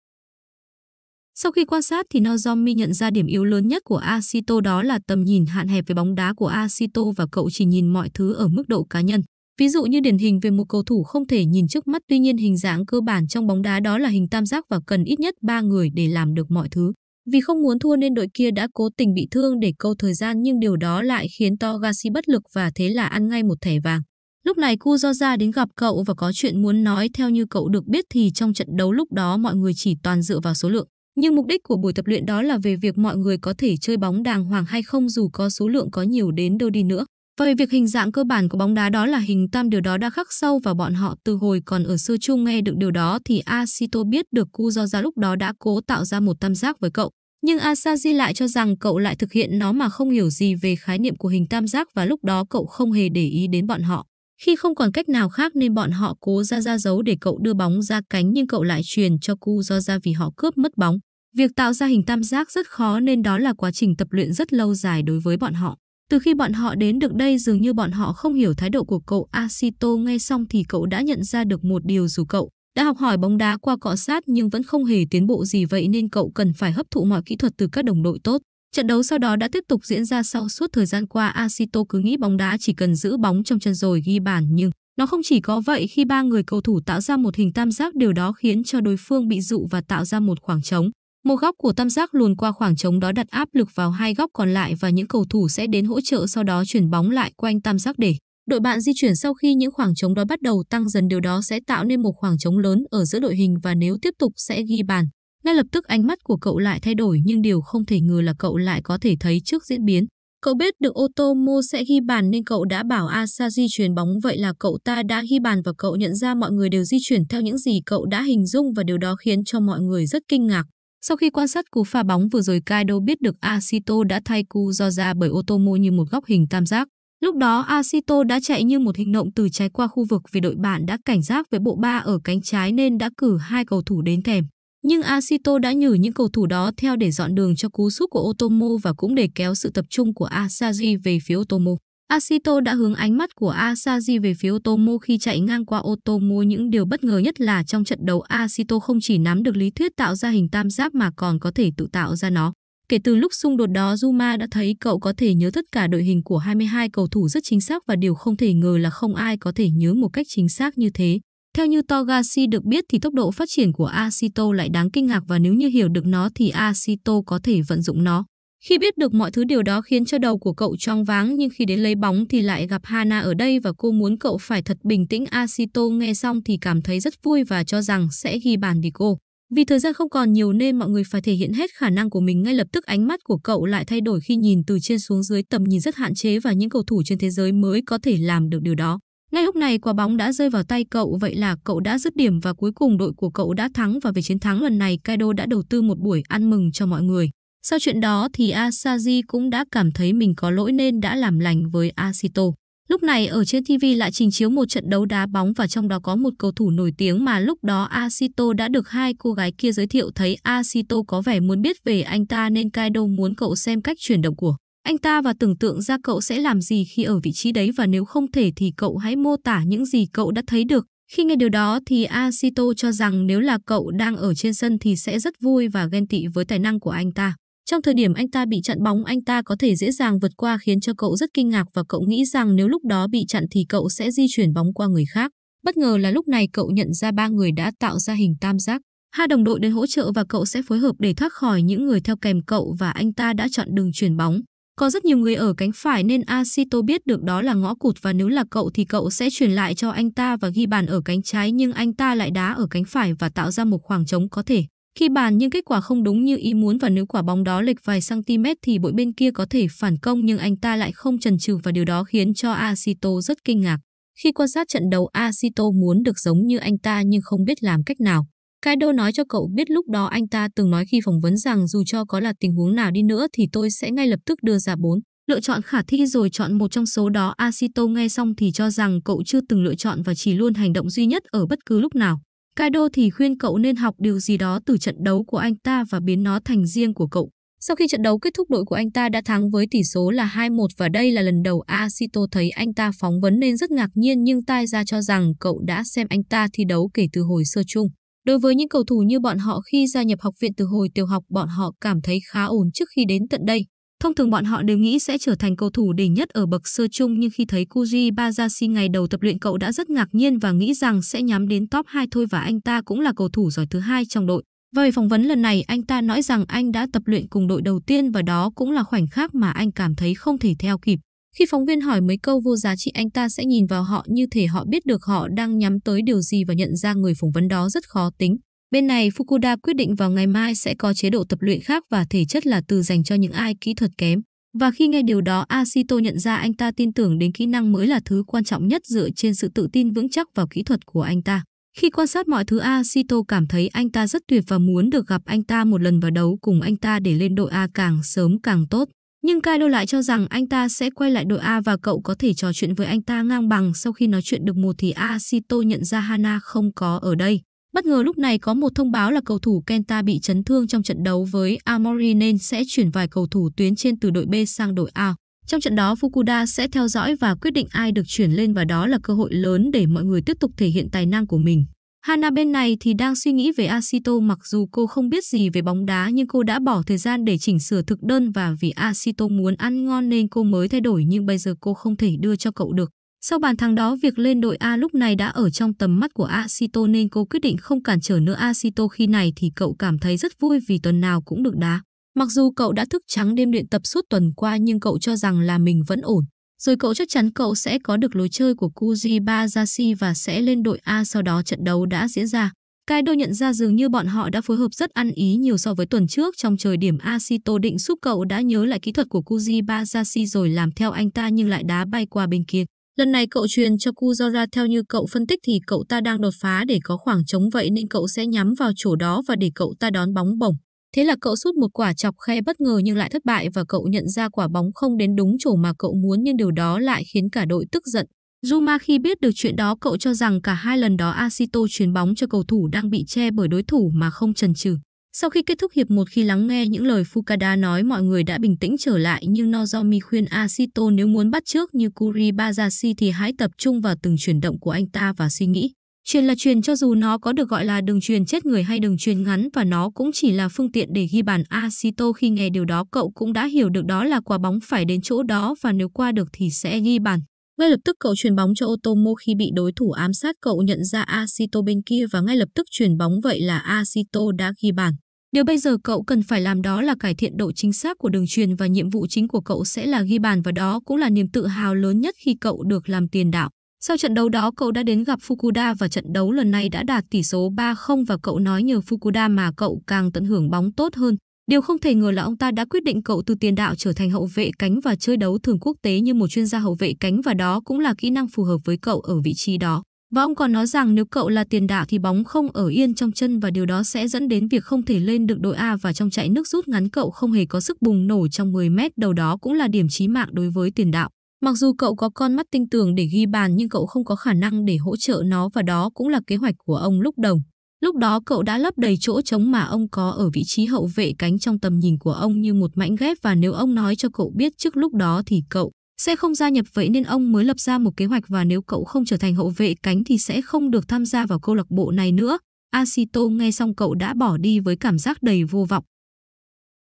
Sau khi quan sát thì Nozomi nhận ra điểm yếu lớn nhất của Asito đó là tầm nhìn hạn hẹp về bóng đá của Asito và cậu chỉ nhìn mọi thứ ở mức độ cá nhân. Ví dụ như điển hình về một cầu thủ không thể nhìn trước mắt tuy nhiên hình dạng cơ bản trong bóng đá đó là hình tam giác và cần ít nhất 3 người để làm được mọi thứ. Vì không muốn thua nên đội kia đã cố tình bị thương để câu thời gian nhưng điều đó lại khiến Togashi bất lực và thế là ăn ngay một thẻ vàng. Lúc này Kuzoza đến gặp cậu và có chuyện muốn nói theo như cậu được biết thì trong trận đấu lúc đó mọi người chỉ toàn dựa vào số lượng. Nhưng mục đích của buổi tập luyện đó là về việc mọi người có thể chơi bóng đàng hoàng hay không dù có số lượng có nhiều đến đâu đi nữa. Về việc hình dạng cơ bản của bóng đá đó là hình tam điều đó đã khắc sâu vào bọn họ từ hồi còn ở sơ chung nghe được điều đó thì Asito biết được cu do ra lúc đó đã cố tạo ra một tam giác với cậu. Nhưng Asaji lại cho rằng cậu lại thực hiện nó mà không hiểu gì về khái niệm của hình tam giác và lúc đó cậu không hề để ý đến bọn họ. Khi không còn cách nào khác nên bọn họ cố ra ra dấu để cậu đưa bóng ra cánh nhưng cậu lại truyền cho cu do ra vì họ cướp mất bóng. Việc tạo ra hình tam giác rất khó nên đó là quá trình tập luyện rất lâu dài đối với bọn họ. Từ khi bọn họ đến được đây dường như bọn họ không hiểu thái độ của cậu Asito nghe xong thì cậu đã nhận ra được một điều dù cậu đã học hỏi bóng đá qua cọ sát nhưng vẫn không hề tiến bộ gì vậy nên cậu cần phải hấp thụ mọi kỹ thuật từ các đồng đội tốt. Trận đấu sau đó đã tiếp tục diễn ra sau suốt thời gian qua Asito cứ nghĩ bóng đá chỉ cần giữ bóng trong chân rồi ghi bàn nhưng nó không chỉ có vậy khi ba người cầu thủ tạo ra một hình tam giác điều đó khiến cho đối phương bị dụ và tạo ra một khoảng trống. Một góc của tam giác luồn qua khoảng trống đó đặt áp lực vào hai góc còn lại và những cầu thủ sẽ đến hỗ trợ sau đó chuyển bóng lại quanh tam giác để đội bạn di chuyển sau khi những khoảng trống đó bắt đầu tăng dần điều đó sẽ tạo nên một khoảng trống lớn ở giữa đội hình và nếu tiếp tục sẽ ghi bàn. Ngay lập tức ánh mắt của cậu lại thay đổi nhưng điều không thể ngờ là cậu lại có thể thấy trước diễn biến. Cậu biết được Otomo sẽ ghi bàn nên cậu đã bảo asa di chuyển bóng vậy là cậu ta đã ghi bàn và cậu nhận ra mọi người đều di chuyển theo những gì cậu đã hình dung và điều đó khiến cho mọi người rất kinh ngạc. Sau khi quan sát cú pha bóng vừa rồi Kaido biết được Asito đã thay cu do ra bởi Otomo như một góc hình tam giác. Lúc đó Asito đã chạy như một hình động từ trái qua khu vực vì đội bạn đã cảnh giác với bộ ba ở cánh trái nên đã cử hai cầu thủ đến kèm. Nhưng Asito đã nhử những cầu thủ đó theo để dọn đường cho cú sút của Otomo và cũng để kéo sự tập trung của Asaji về phía Otomo. Asito đã hướng ánh mắt của Asaji về phía Otomo khi chạy ngang qua Otomo. Những điều bất ngờ nhất là trong trận đấu Asito không chỉ nắm được lý thuyết tạo ra hình tam giác mà còn có thể tự tạo ra nó. Kể từ lúc xung đột đó, Zuma đã thấy cậu có thể nhớ tất cả đội hình của 22 cầu thủ rất chính xác và điều không thể ngờ là không ai có thể nhớ một cách chính xác như thế. Theo như Togashi được biết thì tốc độ phát triển của Asito lại đáng kinh ngạc và nếu như hiểu được nó thì Asito có thể vận dụng nó. Khi biết được mọi thứ điều đó khiến cho đầu của cậu choáng váng nhưng khi đến lấy bóng thì lại gặp Hana ở đây và cô muốn cậu phải thật bình tĩnh. Asito nghe xong thì cảm thấy rất vui và cho rằng sẽ ghi bàn vì cô. Vì thời gian không còn nhiều nên mọi người phải thể hiện hết khả năng của mình ngay lập tức ánh mắt của cậu lại thay đổi khi nhìn từ trên xuống dưới tầm nhìn rất hạn chế và những cầu thủ trên thế giới mới có thể làm được điều đó. Ngay lúc này quả bóng đã rơi vào tay cậu vậy là cậu đã dứt điểm và cuối cùng đội của cậu đã thắng và về chiến thắng lần này Kaido đã đầu tư một buổi ăn mừng cho mọi người. Sau chuyện đó thì Asaji cũng đã cảm thấy mình có lỗi nên đã làm lành với Asito. Lúc này ở trên TV lại trình chiếu một trận đấu đá bóng và trong đó có một cầu thủ nổi tiếng mà lúc đó Asito đã được hai cô gái kia giới thiệu thấy Asito có vẻ muốn biết về anh ta nên Kaido muốn cậu xem cách chuyển động của anh ta và tưởng tượng ra cậu sẽ làm gì khi ở vị trí đấy và nếu không thể thì cậu hãy mô tả những gì cậu đã thấy được. Khi nghe điều đó thì Asito cho rằng nếu là cậu đang ở trên sân thì sẽ rất vui và ghen tị với tài năng của anh ta. Trong thời điểm anh ta bị chặn bóng, anh ta có thể dễ dàng vượt qua khiến cho cậu rất kinh ngạc và cậu nghĩ rằng nếu lúc đó bị chặn thì cậu sẽ di chuyển bóng qua người khác. Bất ngờ là lúc này cậu nhận ra ba người đã tạo ra hình tam giác. Hai đồng đội đến hỗ trợ và cậu sẽ phối hợp để thoát khỏi những người theo kèm cậu và anh ta đã chọn đường chuyển bóng. Có rất nhiều người ở cánh phải nên Asito biết được đó là ngõ cụt và nếu là cậu thì cậu sẽ chuyển lại cho anh ta và ghi bàn ở cánh trái nhưng anh ta lại đá ở cánh phải và tạo ra một khoảng trống có thể khi bàn nhưng kết quả không đúng như ý muốn và nếu quả bóng đó lệch vài cm thì bội bên kia có thể phản công nhưng anh ta lại không chần chừ và điều đó khiến cho Asito rất kinh ngạc. Khi quan sát trận đấu Asito muốn được giống như anh ta nhưng không biết làm cách nào. Kaido nói cho cậu biết lúc đó anh ta từng nói khi phỏng vấn rằng dù cho có là tình huống nào đi nữa thì tôi sẽ ngay lập tức đưa ra bốn lựa chọn khả thi rồi chọn một trong số đó. Asito nghe xong thì cho rằng cậu chưa từng lựa chọn và chỉ luôn hành động duy nhất ở bất cứ lúc nào. Kaido thì khuyên cậu nên học điều gì đó từ trận đấu của anh ta và biến nó thành riêng của cậu. Sau khi trận đấu kết thúc đội của anh ta đã thắng với tỷ số là 2-1 và đây là lần đầu Asito thấy anh ta phóng vấn nên rất ngạc nhiên nhưng tai ra cho rằng cậu đã xem anh ta thi đấu kể từ hồi sơ chung. Đối với những cầu thủ như bọn họ khi gia nhập học viện từ hồi tiểu học bọn họ cảm thấy khá ổn trước khi đến tận đây. Thông thường bọn họ đều nghĩ sẽ trở thành cầu thủ đỉnh nhất ở bậc sơ chung nhưng khi thấy Kuji Bajashi ngày đầu tập luyện cậu đã rất ngạc nhiên và nghĩ rằng sẽ nhắm đến top 2 thôi và anh ta cũng là cầu thủ giỏi thứ hai trong đội. Về phỏng vấn lần này, anh ta nói rằng anh đã tập luyện cùng đội đầu tiên và đó cũng là khoảnh khắc mà anh cảm thấy không thể theo kịp. Khi phóng viên hỏi mấy câu vô giá trị anh ta sẽ nhìn vào họ như thể họ biết được họ đang nhắm tới điều gì và nhận ra người phỏng vấn đó rất khó tính. Bên này, Fukuda quyết định vào ngày mai sẽ có chế độ tập luyện khác và thể chất là từ dành cho những ai kỹ thuật kém. Và khi nghe điều đó, Asito nhận ra anh ta tin tưởng đến kỹ năng mới là thứ quan trọng nhất dựa trên sự tự tin vững chắc vào kỹ thuật của anh ta. Khi quan sát mọi thứ Asito cảm thấy anh ta rất tuyệt và muốn được gặp anh ta một lần và đấu cùng anh ta để lên đội A càng sớm càng tốt. Nhưng Kaido lại cho rằng anh ta sẽ quay lại đội A và cậu có thể trò chuyện với anh ta ngang bằng sau khi nói chuyện được một thì Asito nhận ra Hana không có ở đây. Bất ngờ lúc này có một thông báo là cầu thủ Kenta bị chấn thương trong trận đấu với Amori nên sẽ chuyển vài cầu thủ tuyến trên từ đội B sang đội A. Trong trận đó, Fukuda sẽ theo dõi và quyết định ai được chuyển lên và đó là cơ hội lớn để mọi người tiếp tục thể hiện tài năng của mình. Hana bên này thì đang suy nghĩ về Asito mặc dù cô không biết gì về bóng đá nhưng cô đã bỏ thời gian để chỉnh sửa thực đơn và vì Asito muốn ăn ngon nên cô mới thay đổi nhưng bây giờ cô không thể đưa cho cậu được. Sau bàn thắng đó, việc lên đội A lúc này đã ở trong tầm mắt của Asito nên cô quyết định không cản trở nữa Asito khi này thì cậu cảm thấy rất vui vì tuần nào cũng được đá. Mặc dù cậu đã thức trắng đêm luyện tập suốt tuần qua nhưng cậu cho rằng là mình vẫn ổn. Rồi cậu chắc chắn cậu sẽ có được lối chơi của Kuji Bajashi và sẽ lên đội A sau đó trận đấu đã diễn ra. Kaido nhận ra dường như bọn họ đã phối hợp rất ăn ý nhiều so với tuần trước trong trời điểm Asito định giúp cậu đã nhớ lại kỹ thuật của Kuji Bajashi rồi làm theo anh ta nhưng lại đá bay qua bên kia. Lần này cậu truyền cho ra theo như cậu phân tích thì cậu ta đang đột phá để có khoảng trống vậy nên cậu sẽ nhắm vào chỗ đó và để cậu ta đón bóng bổng. Thế là cậu sút một quả chọc khe bất ngờ nhưng lại thất bại và cậu nhận ra quả bóng không đến đúng chỗ mà cậu muốn nhưng điều đó lại khiến cả đội tức giận. Zuma khi biết được chuyện đó cậu cho rằng cả hai lần đó Asito truyền bóng cho cầu thủ đang bị che bởi đối thủ mà không chần chừ. Sau khi kết thúc hiệp một khi lắng nghe những lời Fukada nói mọi người đã bình tĩnh trở lại nhưng Nozomi khuyên Asito nếu muốn bắt trước như Kuribayashi thì hãy tập trung vào từng chuyển động của anh ta và suy nghĩ. Truyền là truyền cho dù nó có được gọi là đường truyền chết người hay đường truyền ngắn và nó cũng chỉ là phương tiện để ghi bàn Asito khi nghe điều đó cậu cũng đã hiểu được đó là quả bóng phải đến chỗ đó và nếu qua được thì sẽ ghi bàn. Ngay lập tức cậu chuyển bóng cho Otomo khi bị đối thủ ám sát cậu nhận ra Asito bên kia và ngay lập tức chuyển bóng vậy là Asito đã ghi bàn. Điều bây giờ cậu cần phải làm đó là cải thiện độ chính xác của đường truyền và nhiệm vụ chính của cậu sẽ là ghi bàn và đó cũng là niềm tự hào lớn nhất khi cậu được làm tiền đạo. Sau trận đấu đó, cậu đã đến gặp Fukuda và trận đấu lần này đã đạt tỷ số 3-0 và cậu nói nhờ Fukuda mà cậu càng tận hưởng bóng tốt hơn. Điều không thể ngờ là ông ta đã quyết định cậu từ tiền đạo trở thành hậu vệ cánh và chơi đấu thường quốc tế như một chuyên gia hậu vệ cánh và đó cũng là kỹ năng phù hợp với cậu ở vị trí đó. Và ông còn nói rằng nếu cậu là tiền đạo thì bóng không ở yên trong chân và điều đó sẽ dẫn đến việc không thể lên được đội A và trong chạy nước rút ngắn cậu không hề có sức bùng nổ trong 10 mét đầu đó cũng là điểm chí mạng đối với tiền đạo. Mặc dù cậu có con mắt tinh tường để ghi bàn nhưng cậu không có khả năng để hỗ trợ nó và đó cũng là kế hoạch của ông lúc đồng. Lúc đó cậu đã lấp đầy chỗ trống mà ông có ở vị trí hậu vệ cánh trong tầm nhìn của ông như một mảnh ghép và nếu ông nói cho cậu biết trước lúc đó thì cậu sẽ không gia nhập vậy nên ông mới lập ra một kế hoạch và nếu cậu không trở thành hậu vệ cánh thì sẽ không được tham gia vào câu lạc bộ này nữa. Asito nghe xong cậu đã bỏ đi với cảm giác đầy vô vọng.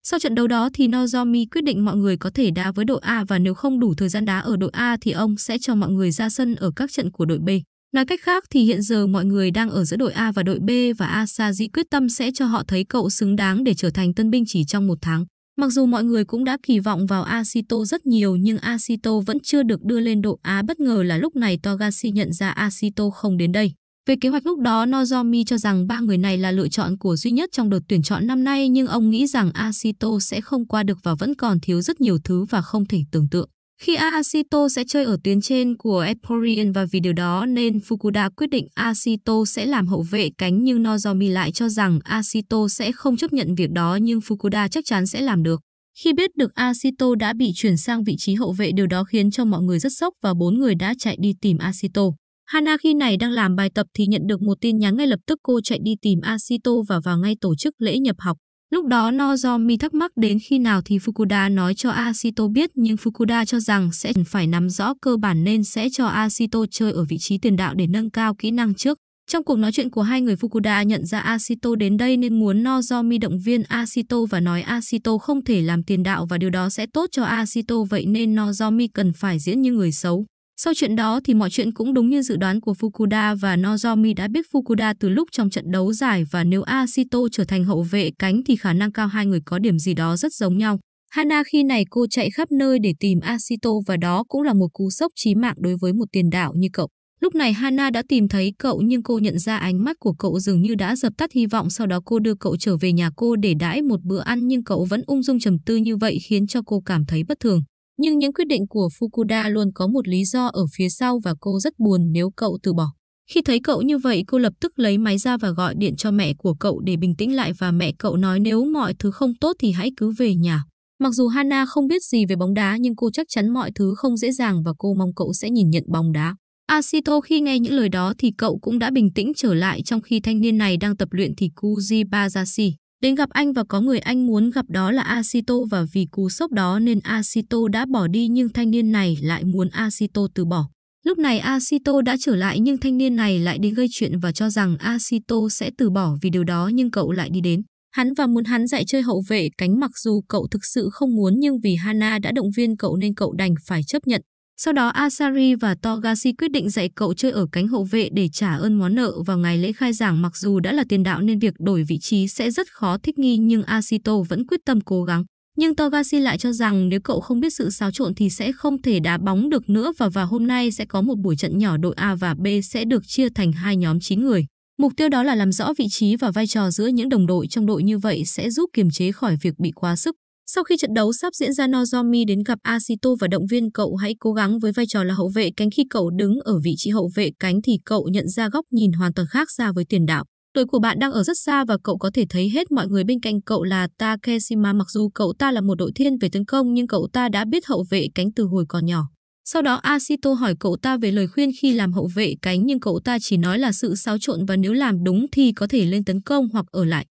Sau trận đấu đó thì Nozomi quyết định mọi người có thể đá với đội A và nếu không đủ thời gian đá ở đội A thì ông sẽ cho mọi người ra sân ở các trận của đội B. Nói cách khác thì hiện giờ mọi người đang ở giữa đội A và đội B và Asa Dĩ quyết tâm sẽ cho họ thấy cậu xứng đáng để trở thành tân binh chỉ trong một tháng. Mặc dù mọi người cũng đã kỳ vọng vào Asito rất nhiều nhưng Asito vẫn chưa được đưa lên đội a bất ngờ là lúc này Togashi nhận ra Asito không đến đây. Về kế hoạch lúc đó, Nozomi cho rằng ba người này là lựa chọn của duy nhất trong đợt tuyển chọn năm nay nhưng ông nghĩ rằng Asito sẽ không qua được và vẫn còn thiếu rất nhiều thứ và không thể tưởng tượng. Khi Asito sẽ chơi ở tuyến trên của Eporian và vì điều đó nên Fukuda quyết định Asito sẽ làm hậu vệ cánh nhưng Nozomi lại cho rằng Asito sẽ không chấp nhận việc đó nhưng Fukuda chắc chắn sẽ làm được. Khi biết được Asito đã bị chuyển sang vị trí hậu vệ điều đó khiến cho mọi người rất sốc và bốn người đã chạy đi tìm Asito. Hana khi này đang làm bài tập thì nhận được một tin nhắn ngay lập tức cô chạy đi tìm Asito và vào ngay tổ chức lễ nhập học. Lúc đó Nozomi thắc mắc đến khi nào thì Fukuda nói cho Asito biết nhưng Fukuda cho rằng sẽ phải nắm rõ cơ bản nên sẽ cho Asito chơi ở vị trí tiền đạo để nâng cao kỹ năng trước. Trong cuộc nói chuyện của hai người Fukuda nhận ra Asito đến đây nên muốn Nozomi động viên Asito và nói Asito không thể làm tiền đạo và điều đó sẽ tốt cho Asito vậy nên Nozomi cần phải diễn như người xấu. Sau chuyện đó thì mọi chuyện cũng đúng như dự đoán của Fukuda và Nozomi đã biết Fukuda từ lúc trong trận đấu giải và nếu Asito trở thành hậu vệ cánh thì khả năng cao hai người có điểm gì đó rất giống nhau. Hana khi này cô chạy khắp nơi để tìm Asito và đó cũng là một cú sốc chí mạng đối với một tiền đạo như cậu. Lúc này Hana đã tìm thấy cậu nhưng cô nhận ra ánh mắt của cậu dường như đã dập tắt hy vọng sau đó cô đưa cậu trở về nhà cô để đãi một bữa ăn nhưng cậu vẫn ung dung trầm tư như vậy khiến cho cô cảm thấy bất thường. Nhưng những quyết định của Fukuda luôn có một lý do ở phía sau và cô rất buồn nếu cậu từ bỏ. Khi thấy cậu như vậy, cô lập tức lấy máy ra và gọi điện cho mẹ của cậu để bình tĩnh lại và mẹ cậu nói nếu mọi thứ không tốt thì hãy cứ về nhà. Mặc dù Hana không biết gì về bóng đá nhưng cô chắc chắn mọi thứ không dễ dàng và cô mong cậu sẽ nhìn nhận bóng đá. Asito khi nghe những lời đó thì cậu cũng đã bình tĩnh trở lại trong khi thanh niên này đang tập luyện thì Kujibayashi. Đến gặp anh và có người anh muốn gặp đó là Asito và vì cú sốc đó nên Asito đã bỏ đi nhưng thanh niên này lại muốn Asito từ bỏ. Lúc này Asito đã trở lại nhưng thanh niên này lại đến gây chuyện và cho rằng Asito sẽ từ bỏ vì điều đó nhưng cậu lại đi đến. Hắn và muốn hắn dạy chơi hậu vệ cánh mặc dù cậu thực sự không muốn nhưng vì Hana đã động viên cậu nên cậu đành phải chấp nhận. Sau đó Asari và Togashi quyết định dạy cậu chơi ở cánh hậu vệ để trả ơn món nợ vào ngày lễ khai giảng mặc dù đã là tiền đạo nên việc đổi vị trí sẽ rất khó thích nghi nhưng Asito vẫn quyết tâm cố gắng. Nhưng Togashi lại cho rằng nếu cậu không biết sự xáo trộn thì sẽ không thể đá bóng được nữa và vào hôm nay sẽ có một buổi trận nhỏ đội A và B sẽ được chia thành hai nhóm 9 người. Mục tiêu đó là làm rõ vị trí và vai trò giữa những đồng đội trong đội như vậy sẽ giúp kiềm chế khỏi việc bị quá sức. Sau khi trận đấu sắp diễn ra Nozomi đến gặp Asito và động viên cậu hãy cố gắng với vai trò là hậu vệ cánh khi cậu đứng ở vị trí hậu vệ cánh thì cậu nhận ra góc nhìn hoàn toàn khác xa với tiền đạo. Đội của bạn đang ở rất xa và cậu có thể thấy hết mọi người bên cạnh cậu là Takeshima mặc dù cậu ta là một đội thiên về tấn công nhưng cậu ta đã biết hậu vệ cánh từ hồi còn nhỏ. Sau đó Asito hỏi cậu ta về lời khuyên khi làm hậu vệ cánh nhưng cậu ta chỉ nói là sự xáo trộn và nếu làm đúng thì có thể lên tấn công hoặc ở lại.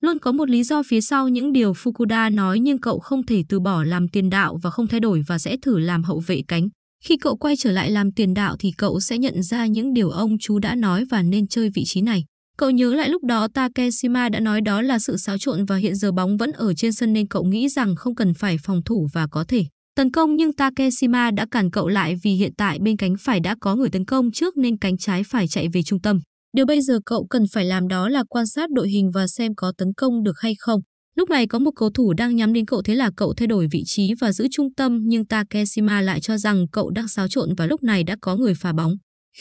Luôn có một lý do phía sau những điều Fukuda nói nhưng cậu không thể từ bỏ làm tiền đạo và không thay đổi và sẽ thử làm hậu vệ cánh. Khi cậu quay trở lại làm tiền đạo thì cậu sẽ nhận ra những điều ông chú đã nói và nên chơi vị trí này. Cậu nhớ lại lúc đó Takeshima đã nói đó là sự xáo trộn và hiện giờ bóng vẫn ở trên sân nên cậu nghĩ rằng không cần phải phòng thủ và có thể tấn công nhưng Takeshima đã cản cậu lại vì hiện tại bên cánh phải đã có người tấn công trước nên cánh trái phải chạy về trung tâm. Điều bây giờ cậu cần phải làm đó là quan sát đội hình và xem có tấn công được hay không. Lúc này có một cầu thủ đang nhắm đến cậu thế là cậu thay đổi vị trí và giữ trung tâm nhưng Takeshima lại cho rằng cậu đang xáo trộn và lúc này đã có người phá bóng.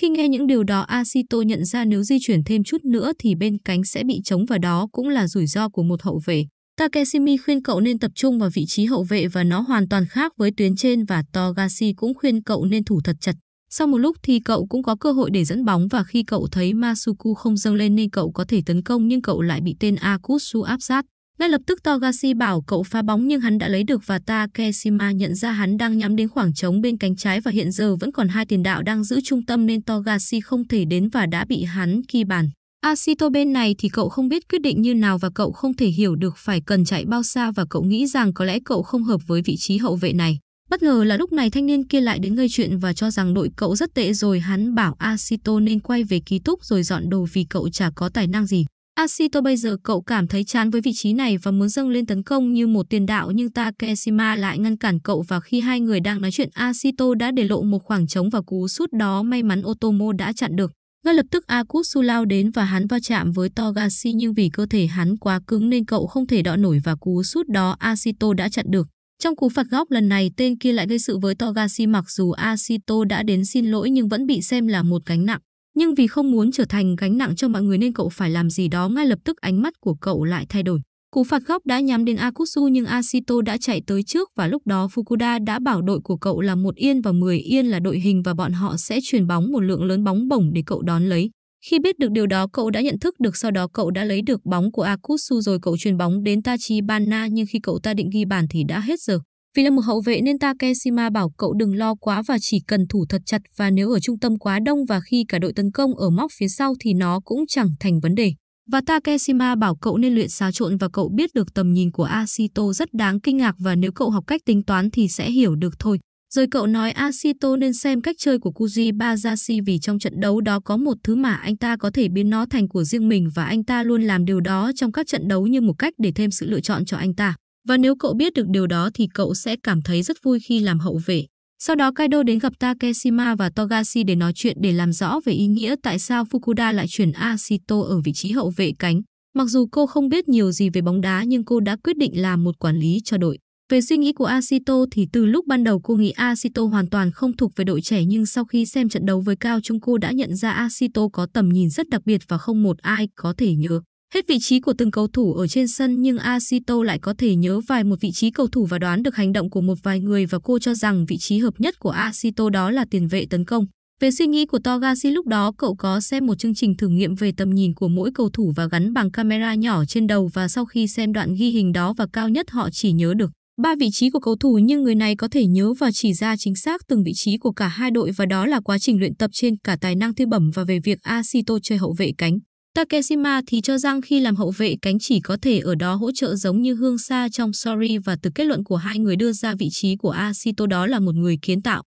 Khi nghe những điều đó Asito nhận ra nếu di chuyển thêm chút nữa thì bên cánh sẽ bị trống và đó cũng là rủi ro của một hậu vệ. Takeshimi khuyên cậu nên tập trung vào vị trí hậu vệ và nó hoàn toàn khác với tuyến trên và Togashi cũng khuyên cậu nên thủ thật chặt sau một lúc thì cậu cũng có cơ hội để dẫn bóng và khi cậu thấy Masuku không dâng lên nên cậu có thể tấn công nhưng cậu lại bị tên Akutsu áp sát. Ngay lập tức Togashi bảo cậu phá bóng nhưng hắn đã lấy được và Takeshima nhận ra hắn đang nhắm đến khoảng trống bên cánh trái và hiện giờ vẫn còn hai tiền đạo đang giữ trung tâm nên Togashi không thể đến và đã bị hắn ghi bàn. Asito bên này thì cậu không biết quyết định như nào và cậu không thể hiểu được phải cần chạy bao xa và cậu nghĩ rằng có lẽ cậu không hợp với vị trí hậu vệ này. Bất ngờ là lúc này thanh niên kia lại đến gây chuyện và cho rằng đội cậu rất tệ rồi hắn bảo Asito nên quay về ký túc rồi dọn đồ vì cậu chả có tài năng gì. Asito bây giờ cậu cảm thấy chán với vị trí này và muốn dâng lên tấn công như một tiền đạo nhưng Takeshima lại ngăn cản cậu và khi hai người đang nói chuyện Asito đã để lộ một khoảng trống và cú sút đó may mắn Otomo đã chặn được. Ngay lập tức Akutsu lao đến và hắn va chạm với Togashi nhưng vì cơ thể hắn quá cứng nên cậu không thể đọ nổi và cú sút đó Asito đã chặn được. Trong cú phạt góc lần này, tên kia lại gây sự với Togashi mặc dù Asito đã đến xin lỗi nhưng vẫn bị xem là một gánh nặng. Nhưng vì không muốn trở thành gánh nặng cho mọi người nên cậu phải làm gì đó ngay lập tức ánh mắt của cậu lại thay đổi. Cú phạt góc đã nhắm đến Akutsu nhưng Asito đã chạy tới trước và lúc đó Fukuda đã bảo đội của cậu là một yên và 10 yên là đội hình và bọn họ sẽ truyền bóng một lượng lớn bóng bổng để cậu đón lấy. Khi biết được điều đó cậu đã nhận thức được sau đó cậu đã lấy được bóng của Akutsu rồi cậu truyền bóng đến Tachibana nhưng khi cậu ta định ghi bàn thì đã hết giờ. Vì là một hậu vệ nên Takeshima bảo cậu đừng lo quá và chỉ cần thủ thật chặt và nếu ở trung tâm quá đông và khi cả đội tấn công ở móc phía sau thì nó cũng chẳng thành vấn đề. Và Takeshima bảo cậu nên luyện xáo trộn và cậu biết được tầm nhìn của Asito rất đáng kinh ngạc và nếu cậu học cách tính toán thì sẽ hiểu được thôi. Rồi cậu nói Asito nên xem cách chơi của Kuji Bazashi vì trong trận đấu đó có một thứ mà anh ta có thể biến nó thành của riêng mình và anh ta luôn làm điều đó trong các trận đấu như một cách để thêm sự lựa chọn cho anh ta. Và nếu cậu biết được điều đó thì cậu sẽ cảm thấy rất vui khi làm hậu vệ. Sau đó Kaido đến gặp Takeshima và Togashi để nói chuyện để làm rõ về ý nghĩa tại sao Fukuda lại chuyển Asito ở vị trí hậu vệ cánh. Mặc dù cô không biết nhiều gì về bóng đá nhưng cô đã quyết định làm một quản lý cho đội. Về suy nghĩ của Asito thì từ lúc ban đầu cô nghĩ Asito hoàn toàn không thuộc về đội trẻ nhưng sau khi xem trận đấu với Cao Trung cô đã nhận ra Asito có tầm nhìn rất đặc biệt và không một ai có thể nhớ. Hết vị trí của từng cầu thủ ở trên sân nhưng Asito lại có thể nhớ vài một vị trí cầu thủ và đoán được hành động của một vài người và cô cho rằng vị trí hợp nhất của Asito đó là tiền vệ tấn công. Về suy nghĩ của Togashi lúc đó cậu có xem một chương trình thử nghiệm về tầm nhìn của mỗi cầu thủ và gắn bằng camera nhỏ trên đầu và sau khi xem đoạn ghi hình đó và cao nhất họ chỉ nhớ được ba vị trí của cầu thủ nhưng người này có thể nhớ và chỉ ra chính xác từng vị trí của cả hai đội và đó là quá trình luyện tập trên cả tài năng thư bẩm và về việc Asito chơi hậu vệ cánh. Takeshima thì cho rằng khi làm hậu vệ cánh chỉ có thể ở đó hỗ trợ giống như Hương Sa trong Sorry và từ kết luận của hai người đưa ra vị trí của Asito đó là một người kiến tạo.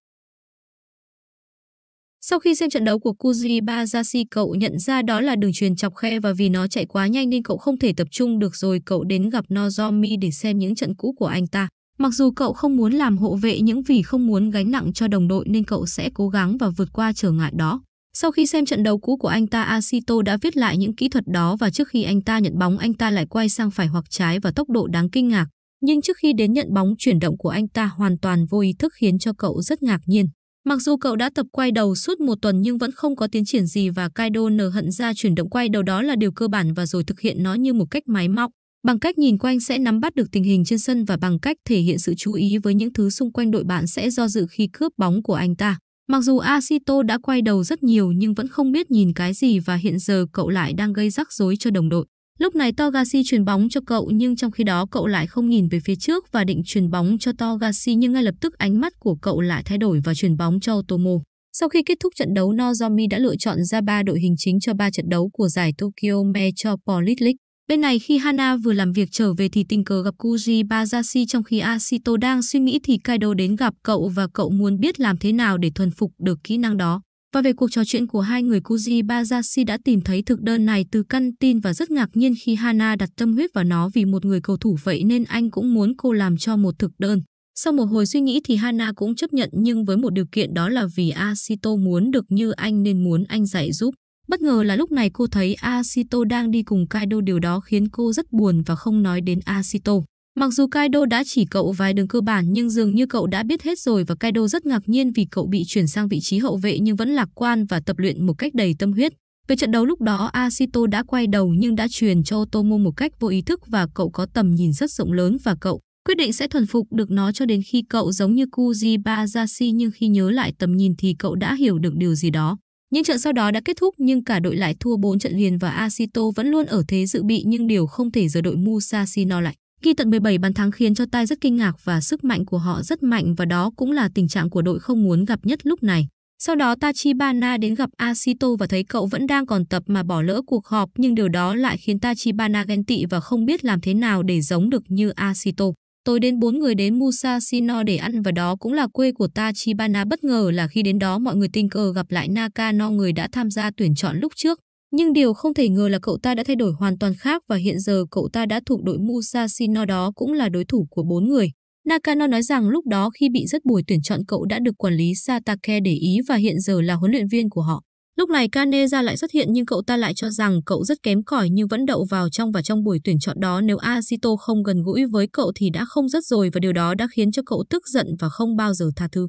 Sau khi xem trận đấu của Kujibayashi cậu nhận ra đó là đường truyền chọc khe và vì nó chạy quá nhanh nên cậu không thể tập trung được rồi cậu đến gặp Nozomi để xem những trận cũ của anh ta. Mặc dù cậu không muốn làm hộ vệ những vì không muốn gánh nặng cho đồng đội nên cậu sẽ cố gắng và vượt qua trở ngại đó. Sau khi xem trận đấu cũ của anh ta, Asito đã viết lại những kỹ thuật đó và trước khi anh ta nhận bóng anh ta lại quay sang phải hoặc trái và tốc độ đáng kinh ngạc. Nhưng trước khi đến nhận bóng chuyển động của anh ta hoàn toàn vô ý thức khiến cho cậu rất ngạc nhiên. Mặc dù cậu đã tập quay đầu suốt một tuần nhưng vẫn không có tiến triển gì và Kaido nở hận ra chuyển động quay đầu đó là điều cơ bản và rồi thực hiện nó như một cách máy móc. Bằng cách nhìn quanh sẽ nắm bắt được tình hình trên sân và bằng cách thể hiện sự chú ý với những thứ xung quanh đội bạn sẽ do dự khi cướp bóng của anh ta. Mặc dù Asito đã quay đầu rất nhiều nhưng vẫn không biết nhìn cái gì và hiện giờ cậu lại đang gây rắc rối cho đồng đội. Lúc này Togashi truyền bóng cho cậu nhưng trong khi đó cậu lại không nhìn về phía trước và định truyền bóng cho Togashi nhưng ngay lập tức ánh mắt của cậu lại thay đổi và truyền bóng cho Otomo. Sau khi kết thúc trận đấu, Nozomi đã lựa chọn ra ba đội hình chính cho ba trận đấu của giải Tokyo Metropolis League. Bên này khi Hana vừa làm việc trở về thì tình cờ gặp Kuji Bazashi trong khi Asito đang suy nghĩ thì Kaido đến gặp cậu và cậu muốn biết làm thế nào để thuần phục được kỹ năng đó. Và về cuộc trò chuyện của hai người Kuji Bajashi đã tìm thấy thực đơn này từ căn tin và rất ngạc nhiên khi Hana đặt tâm huyết vào nó vì một người cầu thủ vậy nên anh cũng muốn cô làm cho một thực đơn. Sau một hồi suy nghĩ thì Hana cũng chấp nhận nhưng với một điều kiện đó là vì Asito muốn được như anh nên muốn anh dạy giúp. Bất ngờ là lúc này cô thấy Asito đang đi cùng Kaido điều đó khiến cô rất buồn và không nói đến Asito. Mặc dù Kaido đã chỉ cậu vài đường cơ bản nhưng dường như cậu đã biết hết rồi và Kaido rất ngạc nhiên vì cậu bị chuyển sang vị trí hậu vệ nhưng vẫn lạc quan và tập luyện một cách đầy tâm huyết. Về trận đấu lúc đó, Asito đã quay đầu nhưng đã truyền cho Otomo một cách vô ý thức và cậu có tầm nhìn rất rộng lớn và cậu quyết định sẽ thuần phục được nó cho đến khi cậu giống như Kuji Bayashi nhưng khi nhớ lại tầm nhìn thì cậu đã hiểu được điều gì đó. Những trận sau đó đã kết thúc nhưng cả đội lại thua 4 trận liền và Asito vẫn luôn ở thế dự bị nhưng điều không thể giờ đội Musashi no lại. Ghi tận 17 bàn thắng khiến cho Tay rất kinh ngạc và sức mạnh của họ rất mạnh và đó cũng là tình trạng của đội không muốn gặp nhất lúc này. Sau đó Tachibana đến gặp Asito và thấy cậu vẫn đang còn tập mà bỏ lỡ cuộc họp nhưng điều đó lại khiến Tachibana ghen tị và không biết làm thế nào để giống được như Asito. Tôi đến bốn người đến Musashino để ăn và đó cũng là quê của Tachibana bất ngờ là khi đến đó mọi người tình cờ gặp lại Nakano người đã tham gia tuyển chọn lúc trước. Nhưng điều không thể ngờ là cậu ta đã thay đổi hoàn toàn khác và hiện giờ cậu ta đã thuộc đội Musashino đó cũng là đối thủ của bốn người. Nakano nói rằng lúc đó khi bị rất buổi tuyển chọn cậu đã được quản lý Satake để ý và hiện giờ là huấn luyện viên của họ. Lúc này Kaneda lại xuất hiện nhưng cậu ta lại cho rằng cậu rất kém cỏi nhưng vẫn đậu vào trong và trong buổi tuyển chọn đó nếu Asito không gần gũi với cậu thì đã không rất rồi và điều đó đã khiến cho cậu tức giận và không bao giờ tha thứ.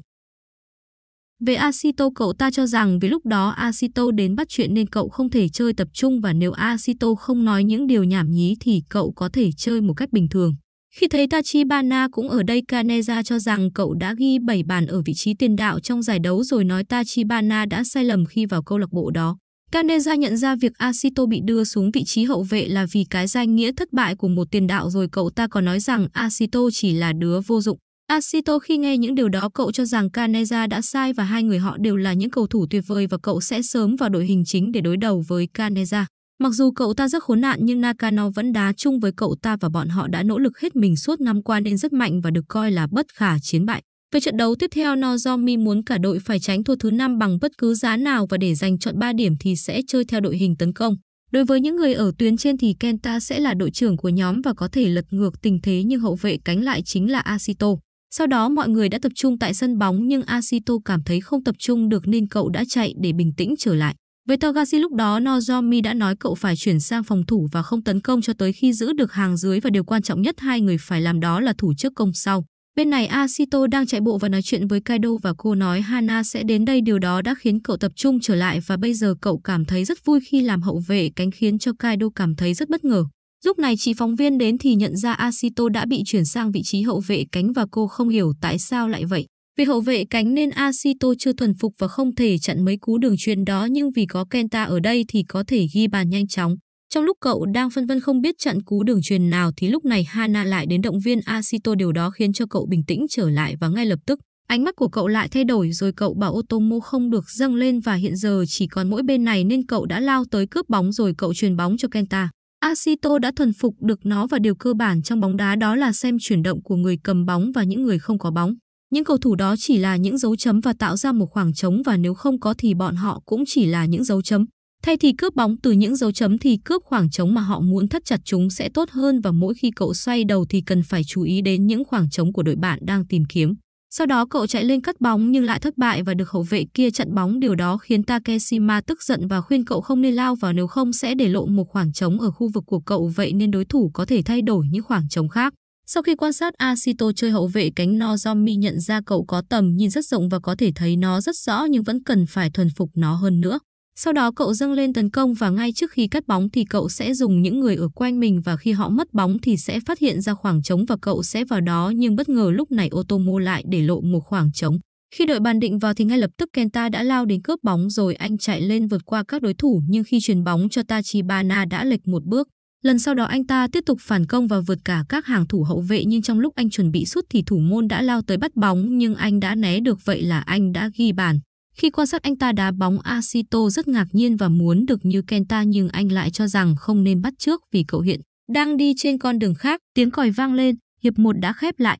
Về Asito cậu ta cho rằng vì lúc đó Asito đến bắt chuyện nên cậu không thể chơi tập trung và nếu Asito không nói những điều nhảm nhí thì cậu có thể chơi một cách bình thường. Khi thấy Tachibana cũng ở đây Kaneza cho rằng cậu đã ghi 7 bàn ở vị trí tiền đạo trong giải đấu rồi nói Tachibana đã sai lầm khi vào câu lạc bộ đó. Kaneza nhận ra việc Asito bị đưa xuống vị trí hậu vệ là vì cái danh nghĩa thất bại của một tiền đạo rồi cậu ta còn nói rằng Asito chỉ là đứa vô dụng. Asito khi nghe những điều đó cậu cho rằng Kaneza đã sai và hai người họ đều là những cầu thủ tuyệt vời và cậu sẽ sớm vào đội hình chính để đối đầu với Kaneza. Mặc dù cậu ta rất khốn nạn nhưng Nakano vẫn đá chung với cậu ta và bọn họ đã nỗ lực hết mình suốt năm qua nên rất mạnh và được coi là bất khả chiến bại. Về trận đấu tiếp theo, Nozomi muốn cả đội phải tránh thua thứ năm bằng bất cứ giá nào và để giành chọn 3 điểm thì sẽ chơi theo đội hình tấn công. Đối với những người ở tuyến trên thì Kenta sẽ là đội trưởng của nhóm và có thể lật ngược tình thế nhưng hậu vệ cánh lại chính là Asito. Sau đó mọi người đã tập trung tại sân bóng nhưng Asito cảm thấy không tập trung được nên cậu đã chạy để bình tĩnh trở lại. Với Togashi lúc đó Nozomi đã nói cậu phải chuyển sang phòng thủ và không tấn công cho tới khi giữ được hàng dưới và điều quan trọng nhất hai người phải làm đó là thủ trước công sau. Bên này Asito đang chạy bộ và nói chuyện với Kaido và cô nói Hana sẽ đến đây điều đó đã khiến cậu tập trung trở lại và bây giờ cậu cảm thấy rất vui khi làm hậu vệ cánh khiến cho Kaido cảm thấy rất bất ngờ. Lúc này chị phóng viên đến thì nhận ra Asito đã bị chuyển sang vị trí hậu vệ cánh và cô không hiểu tại sao lại vậy. Vì hậu vệ cánh nên Asito chưa thuần phục và không thể chặn mấy cú đường truyền đó nhưng vì có Kenta ở đây thì có thể ghi bàn nhanh chóng. Trong lúc cậu đang phân vân không biết chặn cú đường truyền nào thì lúc này Hana lại đến động viên Asito điều đó khiến cho cậu bình tĩnh trở lại và ngay lập tức Ánh mắt của cậu lại thay đổi rồi cậu bảo Otomo không được dâng lên và hiện giờ chỉ còn mỗi bên này nên cậu đã lao tới cướp bóng rồi cậu truyền bóng cho Kenta. Asito đã thuần phục được nó và điều cơ bản trong bóng đá đó là xem chuyển động của người cầm bóng và những người không có bóng. Những cầu thủ đó chỉ là những dấu chấm và tạo ra một khoảng trống và nếu không có thì bọn họ cũng chỉ là những dấu chấm. Thay thì cướp bóng từ những dấu chấm thì cướp khoảng trống mà họ muốn thắt chặt chúng sẽ tốt hơn và mỗi khi cậu xoay đầu thì cần phải chú ý đến những khoảng trống của đội bạn đang tìm kiếm. Sau đó cậu chạy lên cắt bóng nhưng lại thất bại và được hậu vệ kia chặn bóng, điều đó khiến Takeshima tức giận và khuyên cậu không nên lao vào nếu không sẽ để lộ một khoảng trống ở khu vực của cậu vậy nên đối thủ có thể thay đổi những khoảng trống khác. Sau khi quan sát Asito chơi hậu vệ cánh Nozomi nhận ra cậu có tầm nhìn rất rộng và có thể thấy nó rất rõ nhưng vẫn cần phải thuần phục nó hơn nữa. Sau đó cậu dâng lên tấn công và ngay trước khi cắt bóng thì cậu sẽ dùng những người ở quanh mình và khi họ mất bóng thì sẽ phát hiện ra khoảng trống và cậu sẽ vào đó nhưng bất ngờ lúc này Otomo lại để lộ một khoảng trống. Khi đội bàn định vào thì ngay lập tức Kenta đã lao đến cướp bóng rồi anh chạy lên vượt qua các đối thủ nhưng khi truyền bóng cho Tachibana đã lệch một bước. Lần sau đó anh ta tiếp tục phản công và vượt cả các hàng thủ hậu vệ nhưng trong lúc anh chuẩn bị sút thì thủ môn đã lao tới bắt bóng nhưng anh đã né được vậy là anh đã ghi bàn. Khi quan sát anh ta đá bóng Asito rất ngạc nhiên và muốn được như Kenta nhưng anh lại cho rằng không nên bắt trước vì cậu hiện đang đi trên con đường khác. Tiếng còi vang lên, hiệp 1 đã khép lại.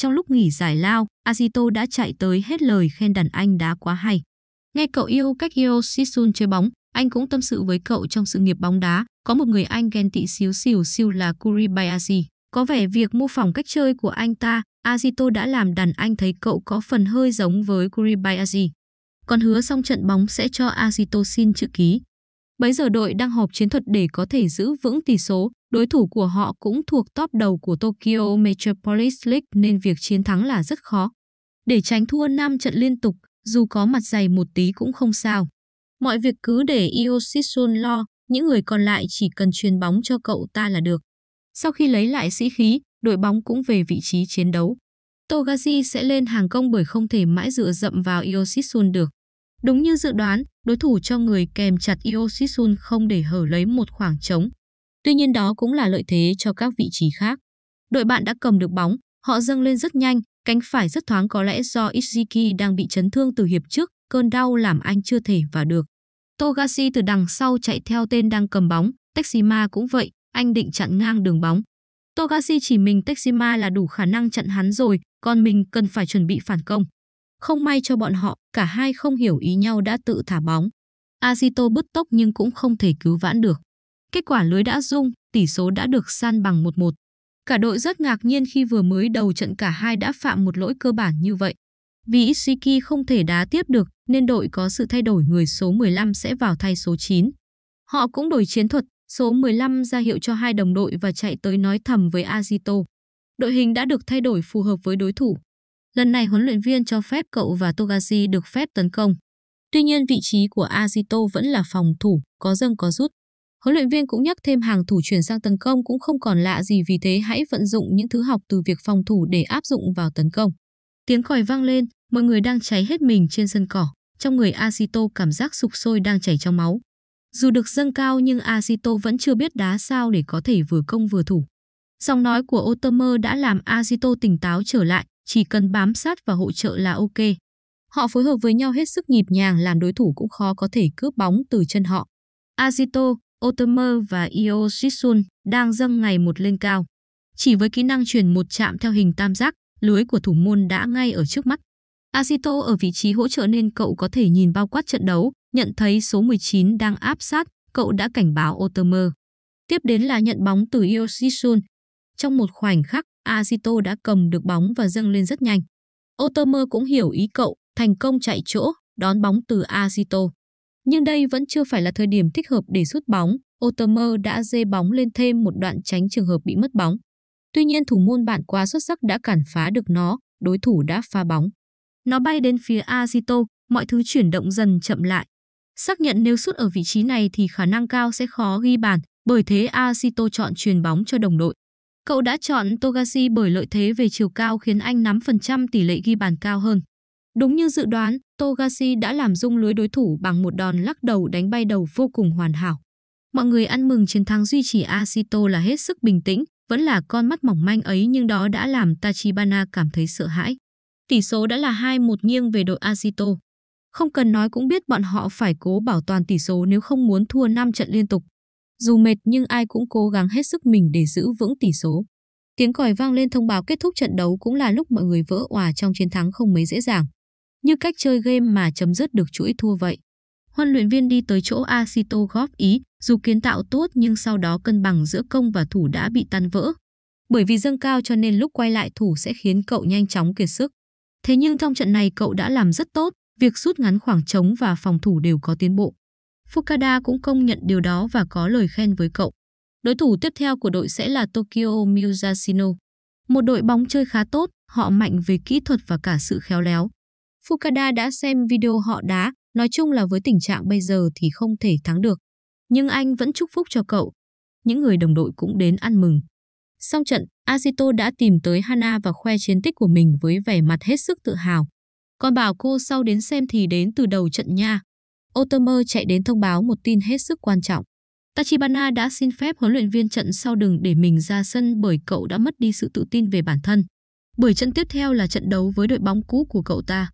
Trong lúc nghỉ giải lao, Asito đã chạy tới hết lời khen đàn anh đá quá hay. Nghe cậu yêu cách yêu Shisun chơi bóng, anh cũng tâm sự với cậu trong sự nghiệp bóng đá. Có một người anh ghen tị xíu xỉu siêu là Kuribayashi. Có vẻ việc mô phỏng cách chơi của anh ta, Asito đã làm đàn anh thấy cậu có phần hơi giống với Kuribayashi còn hứa xong trận bóng sẽ cho Agitocin chữ ký. Bấy giờ đội đang họp chiến thuật để có thể giữ vững tỷ số, đối thủ của họ cũng thuộc top đầu của Tokyo Metropolis League nên việc chiến thắng là rất khó. Để tránh thua 5 trận liên tục, dù có mặt dày một tí cũng không sao. Mọi việc cứ để Iosisun lo, những người còn lại chỉ cần truyền bóng cho cậu ta là được. Sau khi lấy lại sĩ khí, đội bóng cũng về vị trí chiến đấu. Togashi sẽ lên hàng công bởi không thể mãi dựa dậm vào Iosisun được. Đúng như dự đoán, đối thủ cho người kèm chặt Ioshisun không để hở lấy một khoảng trống. Tuy nhiên đó cũng là lợi thế cho các vị trí khác. Đội bạn đã cầm được bóng, họ dâng lên rất nhanh, cánh phải rất thoáng có lẽ do Ishiki đang bị chấn thương từ hiệp trước, cơn đau làm anh chưa thể vào được. Togashi từ đằng sau chạy theo tên đang cầm bóng, Tetsima cũng vậy, anh định chặn ngang đường bóng. Togashi chỉ mình Tetsima là đủ khả năng chặn hắn rồi, còn mình cần phải chuẩn bị phản công. Không may cho bọn họ, cả hai không hiểu ý nhau đã tự thả bóng. Azito bứt tốc nhưng cũng không thể cứu vãn được. Kết quả lưới đã rung, tỷ số đã được san bằng 1-1. Cả đội rất ngạc nhiên khi vừa mới đầu trận cả hai đã phạm một lỗi cơ bản như vậy. Vì Ishiki không thể đá tiếp được nên đội có sự thay đổi người số 15 sẽ vào thay số 9. Họ cũng đổi chiến thuật, số 15 ra hiệu cho hai đồng đội và chạy tới nói thầm với Azito. Đội hình đã được thay đổi phù hợp với đối thủ, Lần này huấn luyện viên cho phép cậu và Togashi được phép tấn công. Tuy nhiên vị trí của Azito vẫn là phòng thủ, có dâng có rút. Huấn luyện viên cũng nhắc thêm hàng thủ chuyển sang tấn công cũng không còn lạ gì vì thế hãy vận dụng những thứ học từ việc phòng thủ để áp dụng vào tấn công. Tiếng còi vang lên, mọi người đang cháy hết mình trên sân cỏ, trong người Asito cảm giác sục sôi đang chảy trong máu. Dù được dâng cao nhưng Asito vẫn chưa biết đá sao để có thể vừa công vừa thủ. Giọng nói của Otomer đã làm Asito tỉnh táo trở lại, chỉ cần bám sát và hỗ trợ là ok. Họ phối hợp với nhau hết sức nhịp nhàng làm đối thủ cũng khó có thể cướp bóng từ chân họ. Azito, Otomer và Io Shisun đang dâng ngày một lên cao. Chỉ với kỹ năng chuyển một chạm theo hình tam giác, lưới của thủ môn đã ngay ở trước mắt. Azito ở vị trí hỗ trợ nên cậu có thể nhìn bao quát trận đấu, nhận thấy số 19 đang áp sát, cậu đã cảnh báo Otomer. Tiếp đến là nhận bóng từ Io Shisun, trong một khoảnh khắc, Azito đã cầm được bóng và dâng lên rất nhanh. Otomer cũng hiểu ý cậu, thành công chạy chỗ, đón bóng từ Azito. Nhưng đây vẫn chưa phải là thời điểm thích hợp để sút bóng, Otomer đã dê bóng lên thêm một đoạn tránh trường hợp bị mất bóng. Tuy nhiên thủ môn bạn qua xuất sắc đã cản phá được nó, đối thủ đã pha bóng. Nó bay đến phía Azito, mọi thứ chuyển động dần chậm lại. Xác nhận nếu sút ở vị trí này thì khả năng cao sẽ khó ghi bàn, bởi thế Azito chọn truyền bóng cho đồng đội. Cậu đã chọn Togashi bởi lợi thế về chiều cao khiến anh nắm phần trăm tỷ lệ ghi bàn cao hơn. Đúng như dự đoán, Togashi đã làm rung lưới đối thủ bằng một đòn lắc đầu đánh bay đầu vô cùng hoàn hảo. Mọi người ăn mừng chiến thắng duy trì Asito là hết sức bình tĩnh, vẫn là con mắt mỏng manh ấy nhưng đó đã làm Tachibana cảm thấy sợ hãi. Tỷ số đã là 2-1 nghiêng về đội Asito. Không cần nói cũng biết bọn họ phải cố bảo toàn tỷ số nếu không muốn thua 5 trận liên tục. Dù mệt nhưng ai cũng cố gắng hết sức mình để giữ vững tỷ số. Tiếng còi vang lên thông báo kết thúc trận đấu cũng là lúc mọi người vỡ òa trong chiến thắng không mấy dễ dàng. Như cách chơi game mà chấm dứt được chuỗi thua vậy. Huấn luyện viên đi tới chỗ Asito góp ý, dù kiến tạo tốt nhưng sau đó cân bằng giữa công và thủ đã bị tan vỡ. Bởi vì dâng cao cho nên lúc quay lại thủ sẽ khiến cậu nhanh chóng kiệt sức. Thế nhưng trong trận này cậu đã làm rất tốt, việc rút ngắn khoảng trống và phòng thủ đều có tiến bộ. Fukada cũng công nhận điều đó và có lời khen với cậu. Đối thủ tiếp theo của đội sẽ là Tokyo Miyazino, Một đội bóng chơi khá tốt, họ mạnh về kỹ thuật và cả sự khéo léo. Fukada đã xem video họ đá, nói chung là với tình trạng bây giờ thì không thể thắng được. Nhưng anh vẫn chúc phúc cho cậu. Những người đồng đội cũng đến ăn mừng. Sau trận, Asito đã tìm tới Hana và khoe chiến tích của mình với vẻ mặt hết sức tự hào. Còn bảo cô sau đến xem thì đến từ đầu trận nha. Otomer chạy đến thông báo một tin hết sức quan trọng. Tachibana đã xin phép huấn luyện viên trận sau đừng để mình ra sân bởi cậu đã mất đi sự tự tin về bản thân. Bởi trận tiếp theo là trận đấu với đội bóng cũ của cậu ta.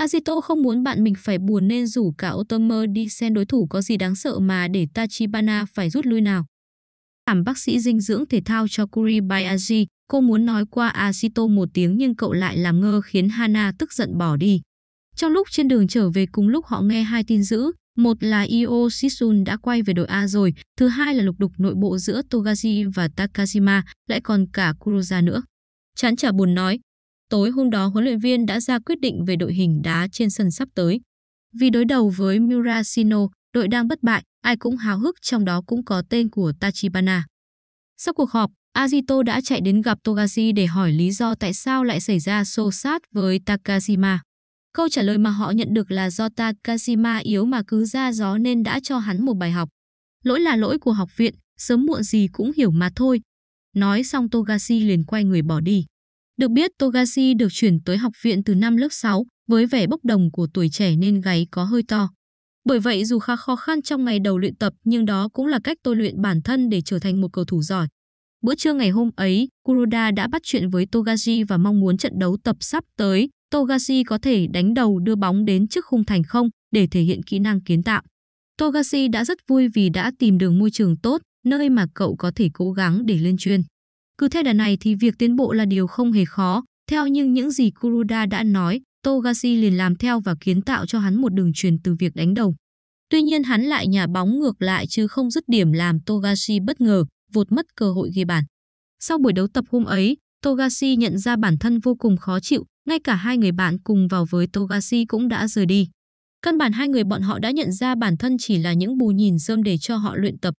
Ajito không muốn bạn mình phải buồn nên rủ cả Otomer đi xem đối thủ có gì đáng sợ mà để Tachibana phải rút lui nào. Cảm bác sĩ dinh dưỡng thể thao cho Kuribayashi, cô muốn nói qua Ajito một tiếng nhưng cậu lại làm ngơ khiến Hana tức giận bỏ đi. Trong lúc trên đường trở về cùng lúc họ nghe hai tin dữ, một là Io Shisun đã quay về đội A rồi, thứ hai là lục đục nội bộ giữa Togashi và Takashima, lại còn cả Kurosa nữa. Chán chả buồn nói, tối hôm đó huấn luyện viên đã ra quyết định về đội hình đá trên sân sắp tới. Vì đối đầu với Murasino, đội đang bất bại, ai cũng háo hức trong đó cũng có tên của Tachibana. Sau cuộc họp, Azito đã chạy đến gặp Togashi để hỏi lý do tại sao lại xảy ra xô sát với Takashima. Câu trả lời mà họ nhận được là do Takashima yếu mà cứ ra gió nên đã cho hắn một bài học. Lỗi là lỗi của học viện, sớm muộn gì cũng hiểu mà thôi. Nói xong Togashi liền quay người bỏ đi. Được biết Togashi được chuyển tới học viện từ năm lớp 6 với vẻ bốc đồng của tuổi trẻ nên gáy có hơi to. Bởi vậy dù khá khó khăn trong ngày đầu luyện tập nhưng đó cũng là cách tôi luyện bản thân để trở thành một cầu thủ giỏi. Bữa trưa ngày hôm ấy, Kuroda đã bắt chuyện với Togashi và mong muốn trận đấu tập sắp tới Togashi có thể đánh đầu đưa bóng đến trước khung thành không để thể hiện kỹ năng kiến tạo. Togashi đã rất vui vì đã tìm đường môi trường tốt, nơi mà cậu có thể cố gắng để lên chuyên. Cứ theo đà này thì việc tiến bộ là điều không hề khó, theo nhưng những gì Kuruda đã nói, Togashi liền làm theo và kiến tạo cho hắn một đường truyền từ việc đánh đầu. Tuy nhiên hắn lại nhà bóng ngược lại chứ không dứt điểm làm Togashi bất ngờ, vụt mất cơ hội ghi bàn. Sau buổi đấu tập hôm ấy, Togashi nhận ra bản thân vô cùng khó chịu, ngay cả hai người bạn cùng vào với Togashi cũng đã rời đi. Căn bản hai người bọn họ đã nhận ra bản thân chỉ là những bù nhìn rơm để cho họ luyện tập.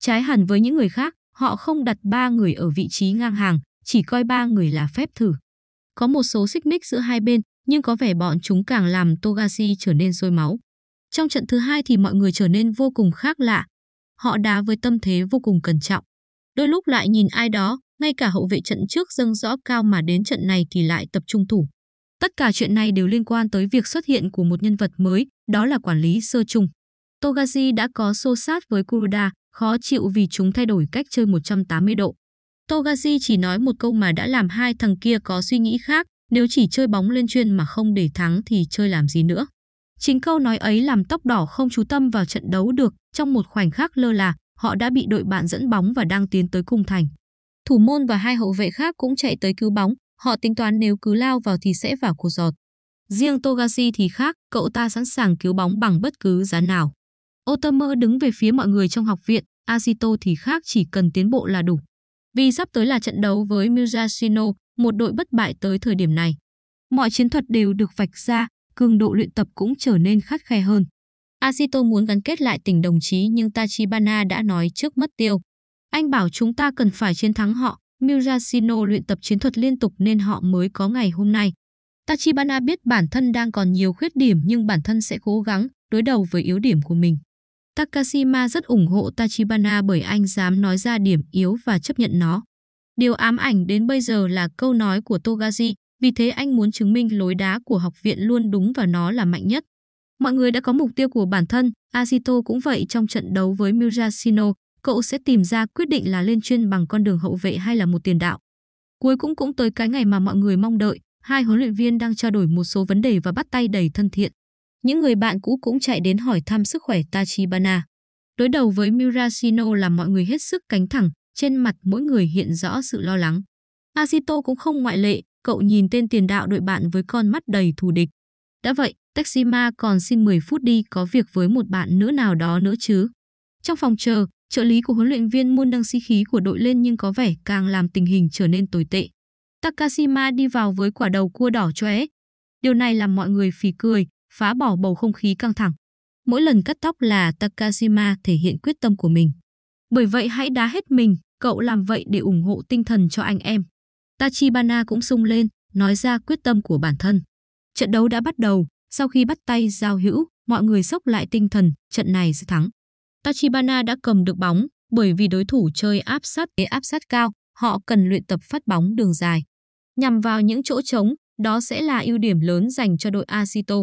Trái hẳn với những người khác, họ không đặt ba người ở vị trí ngang hàng, chỉ coi ba người là phép thử. Có một số xích mích giữa hai bên, nhưng có vẻ bọn chúng càng làm Togashi trở nên sôi máu. Trong trận thứ hai thì mọi người trở nên vô cùng khác lạ. Họ đá với tâm thế vô cùng cẩn trọng. Đôi lúc lại nhìn ai đó, ngay cả hậu vệ trận trước dâng rõ cao mà đến trận này thì lại tập trung thủ. Tất cả chuyện này đều liên quan tới việc xuất hiện của một nhân vật mới, đó là quản lý sơ trung. Togashi đã có xô sát với Kuruda, khó chịu vì chúng thay đổi cách chơi 180 độ. Togashi chỉ nói một câu mà đã làm hai thằng kia có suy nghĩ khác, nếu chỉ chơi bóng lên chuyên mà không để thắng thì chơi làm gì nữa. Chính câu nói ấy làm tóc đỏ không chú tâm vào trận đấu được, trong một khoảnh khắc lơ là, họ đã bị đội bạn dẫn bóng và đang tiến tới cung thành. Thủ môn và hai hậu vệ khác cũng chạy tới cứu bóng, họ tính toán nếu cứ lao vào thì sẽ vào cột giọt. Riêng Togashi thì khác, cậu ta sẵn sàng cứu bóng bằng bất cứ giá nào. Otomo đứng về phía mọi người trong học viện, Asito thì khác chỉ cần tiến bộ là đủ. Vì sắp tới là trận đấu với Musashino, một đội bất bại tới thời điểm này. Mọi chiến thuật đều được vạch ra, cường độ luyện tập cũng trở nên khắt khe hơn. Asito muốn gắn kết lại tình đồng chí nhưng Tachibana đã nói trước mất tiêu. Anh bảo chúng ta cần phải chiến thắng họ. Murasino luyện tập chiến thuật liên tục nên họ mới có ngày hôm nay. Tachibana biết bản thân đang còn nhiều khuyết điểm nhưng bản thân sẽ cố gắng đối đầu với yếu điểm của mình. Takashima rất ủng hộ Tachibana bởi anh dám nói ra điểm yếu và chấp nhận nó. Điều ám ảnh đến bây giờ là câu nói của Togashi, vì thế anh muốn chứng minh lối đá của học viện luôn đúng và nó là mạnh nhất. Mọi người đã có mục tiêu của bản thân, Asito cũng vậy trong trận đấu với Murashino, cậu sẽ tìm ra quyết định là lên chuyên bằng con đường hậu vệ hay là một tiền đạo. Cuối cũng cũng tới cái ngày mà mọi người mong đợi, hai huấn luyện viên đang trao đổi một số vấn đề và bắt tay đầy thân thiện. Những người bạn cũ cũng chạy đến hỏi thăm sức khỏe Tachibana. Đối đầu với Murashino là mọi người hết sức cánh thẳng, trên mặt mỗi người hiện rõ sự lo lắng. Asito cũng không ngoại lệ, cậu nhìn tên tiền đạo đội bạn với con mắt đầy thù địch. Đã vậy, Texima còn xin 10 phút đi có việc với một bạn nữ nào đó nữa chứ. Trong phòng chờ, trợ lý của huấn luyện viên Moon đăng sĩ khí của đội lên nhưng có vẻ càng làm tình hình trở nên tồi tệ. Takashima đi vào với quả đầu cua đỏ cho Điều này làm mọi người phì cười, phá bỏ bầu không khí căng thẳng. Mỗi lần cắt tóc là Takashima thể hiện quyết tâm của mình. Bởi vậy hãy đá hết mình, cậu làm vậy để ủng hộ tinh thần cho anh em. Tachibana cũng sung lên, nói ra quyết tâm của bản thân. Trận đấu đã bắt đầu, sau khi bắt tay giao hữu, mọi người sốc lại tinh thần, trận này sẽ thắng. Tachibana đã cầm được bóng, bởi vì đối thủ chơi áp sát để áp sát cao, họ cần luyện tập phát bóng đường dài. Nhằm vào những chỗ trống, đó sẽ là ưu điểm lớn dành cho đội Asito.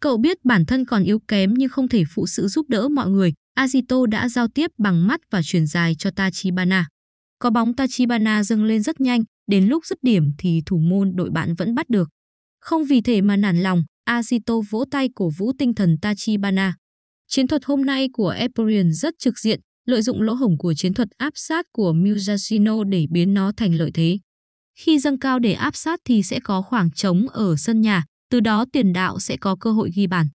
Cậu biết bản thân còn yếu kém nhưng không thể phụ sự giúp đỡ mọi người. Asito đã giao tiếp bằng mắt và truyền dài cho Tachibana. Có bóng Tachibana dâng lên rất nhanh, đến lúc dứt điểm thì thủ môn đội bạn vẫn bắt được. Không vì thế mà nản lòng, Asito vỗ tay cổ vũ tinh thần Tachibana. Chiến thuật hôm nay của Eporian rất trực diện, lợi dụng lỗ hổng của chiến thuật áp sát của Musasino để biến nó thành lợi thế. Khi dâng cao để áp sát thì sẽ có khoảng trống ở sân nhà, từ đó tiền đạo sẽ có cơ hội ghi bàn.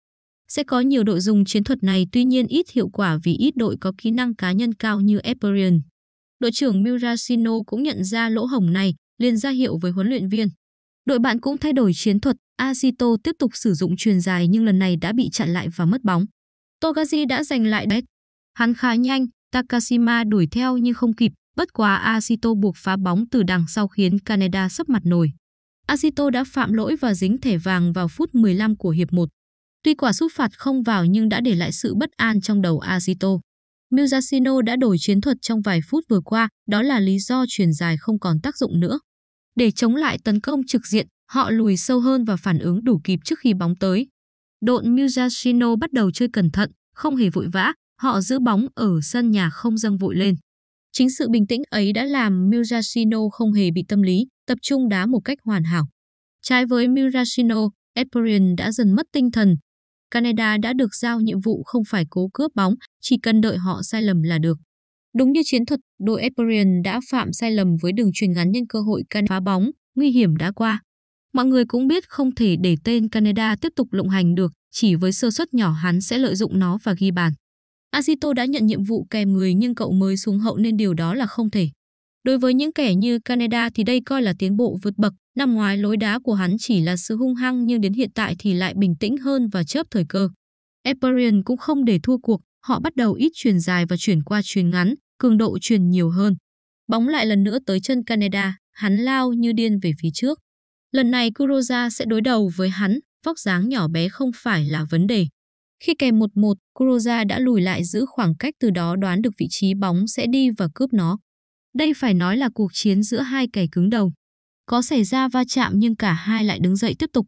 Sẽ có nhiều đội dùng chiến thuật này tuy nhiên ít hiệu quả vì ít đội có kỹ năng cá nhân cao như Eperian. Đội trưởng Murasino cũng nhận ra lỗ hổng này, liền ra hiệu với huấn luyện viên. Đội bạn cũng thay đổi chiến thuật, Asito tiếp tục sử dụng truyền dài nhưng lần này đã bị chặn lại và mất bóng. Togashi đã giành lại đấy. Hắn khá nhanh, Takashima đuổi theo nhưng không kịp, bất quá Asito buộc phá bóng từ đằng sau khiến Canada sấp mặt nổi. Asito đã phạm lỗi và dính thẻ vàng vào phút 15 của hiệp 1. Tuy quả sút phạt không vào nhưng đã để lại sự bất an trong đầu Asito. Miyazino đã đổi chiến thuật trong vài phút vừa qua, đó là lý do truyền dài không còn tác dụng nữa. Để chống lại tấn công trực diện, họ lùi sâu hơn và phản ứng đủ kịp trước khi bóng tới đội Mujashino bắt đầu chơi cẩn thận, không hề vội vã, họ giữ bóng ở sân nhà không dâng vội lên. Chính sự bình tĩnh ấy đã làm Mujashino không hề bị tâm lý, tập trung đá một cách hoàn hảo. Trái với Murashino, Eperian đã dần mất tinh thần. Canada đã được giao nhiệm vụ không phải cố cướp bóng, chỉ cần đợi họ sai lầm là được. Đúng như chiến thuật, đội Eperian đã phạm sai lầm với đường truyền ngắn nhân cơ hội can phá bóng, nguy hiểm đã qua. Mọi người cũng biết không thể để tên Canada tiếp tục lộng hành được, chỉ với sơ suất nhỏ hắn sẽ lợi dụng nó và ghi bàn. Asito đã nhận nhiệm vụ kèm người nhưng cậu mới xuống hậu nên điều đó là không thể. Đối với những kẻ như Canada thì đây coi là tiến bộ vượt bậc. Năm ngoái lối đá của hắn chỉ là sự hung hăng nhưng đến hiện tại thì lại bình tĩnh hơn và chớp thời cơ. Eperian cũng không để thua cuộc, họ bắt đầu ít truyền dài và chuyển qua truyền ngắn, cường độ truyền nhiều hơn. Bóng lại lần nữa tới chân Canada, hắn lao như điên về phía trước. Lần này Kuroda sẽ đối đầu với hắn, vóc dáng nhỏ bé không phải là vấn đề. Khi kèm 1-1, Kuroda đã lùi lại giữ khoảng cách từ đó đoán được vị trí bóng sẽ đi và cướp nó. Đây phải nói là cuộc chiến giữa hai kẻ cứng đầu. Có xảy ra va chạm nhưng cả hai lại đứng dậy tiếp tục.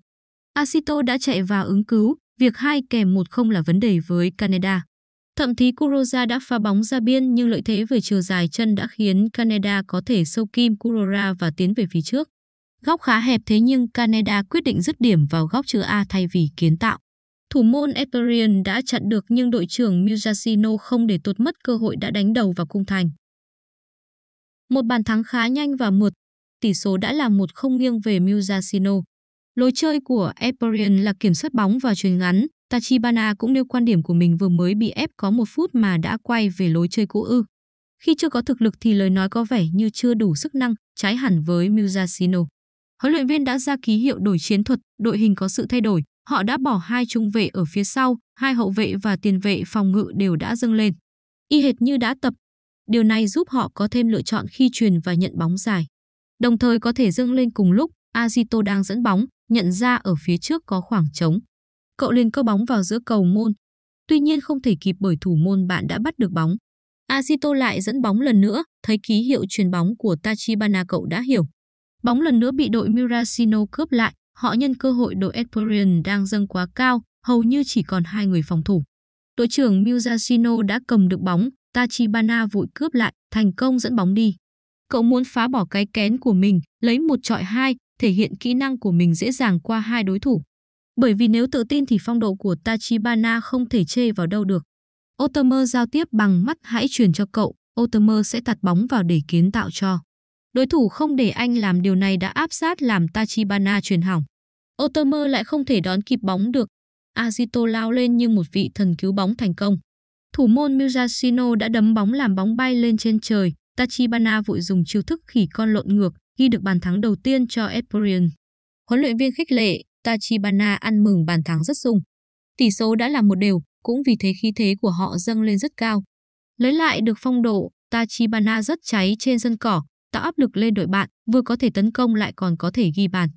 Asito đã chạy vào ứng cứu, việc hai kèm 1 không là vấn đề với Canada. Thậm chí Kuroda đã phá bóng ra biên nhưng lợi thế về chiều dài chân đã khiến Canada có thể sâu kim Kurora và tiến về phía trước. Góc khá hẹp thế nhưng Canada quyết định dứt điểm vào góc chữ A thay vì kiến tạo. Thủ môn Eperian đã chặn được nhưng đội trưởng Mujasino không để tuột mất cơ hội đã đánh đầu vào cung thành. Một bàn thắng khá nhanh và mượt, tỷ số đã là một không nghiêng về Mujasino. Lối chơi của Eperian là kiểm soát bóng và truyền ngắn, Tachibana cũng nêu quan điểm của mình vừa mới bị ép có một phút mà đã quay về lối chơi cũ ư. Khi chưa có thực lực thì lời nói có vẻ như chưa đủ sức năng, trái hẳn với Mujasino. Huấn luyện viên đã ra ký hiệu đổi chiến thuật, đội hình có sự thay đổi, họ đã bỏ hai trung vệ ở phía sau, hai hậu vệ và tiền vệ phòng ngự đều đã dâng lên. Y hệt như đã tập, điều này giúp họ có thêm lựa chọn khi truyền và nhận bóng dài. Đồng thời có thể dâng lên cùng lúc Azito đang dẫn bóng, nhận ra ở phía trước có khoảng trống. Cậu liền cơ bóng vào giữa cầu môn. Tuy nhiên không thể kịp bởi thủ môn bạn đã bắt được bóng. Azito lại dẫn bóng lần nữa, thấy ký hiệu truyền bóng của Tachibana cậu đã hiểu, Bóng lần nữa bị đội Murasino cướp lại, họ nhân cơ hội đội Esporion đang dâng quá cao, hầu như chỉ còn hai người phòng thủ. Đội trưởng Murasino đã cầm được bóng, Tachibana vội cướp lại, thành công dẫn bóng đi. Cậu muốn phá bỏ cái kén của mình, lấy một trọi hai, thể hiện kỹ năng của mình dễ dàng qua hai đối thủ. Bởi vì nếu tự tin thì phong độ của Tachibana không thể chê vào đâu được. Otomer giao tiếp bằng mắt hãy truyền cho cậu, Otomer sẽ tạt bóng vào để kiến tạo cho. Đối thủ không để anh làm điều này đã áp sát làm Tachibana truyền hỏng. Otomo lại không thể đón kịp bóng được. Azito lao lên như một vị thần cứu bóng thành công. Thủ môn Miyashino đã đấm bóng làm bóng bay lên trên trời. Tachibana vội dùng chiêu thức khỉ con lộn ngược, ghi được bàn thắng đầu tiên cho Esporion. Huấn luyện viên khích lệ, Tachibana ăn mừng bàn thắng rất sung. Tỷ số đã là một đều, cũng vì thế khí thế của họ dâng lên rất cao. Lấy lại được phong độ, Tachibana rất cháy trên sân cỏ, tạo áp lực lên đội bạn, vừa có thể tấn công lại còn có thể ghi bàn.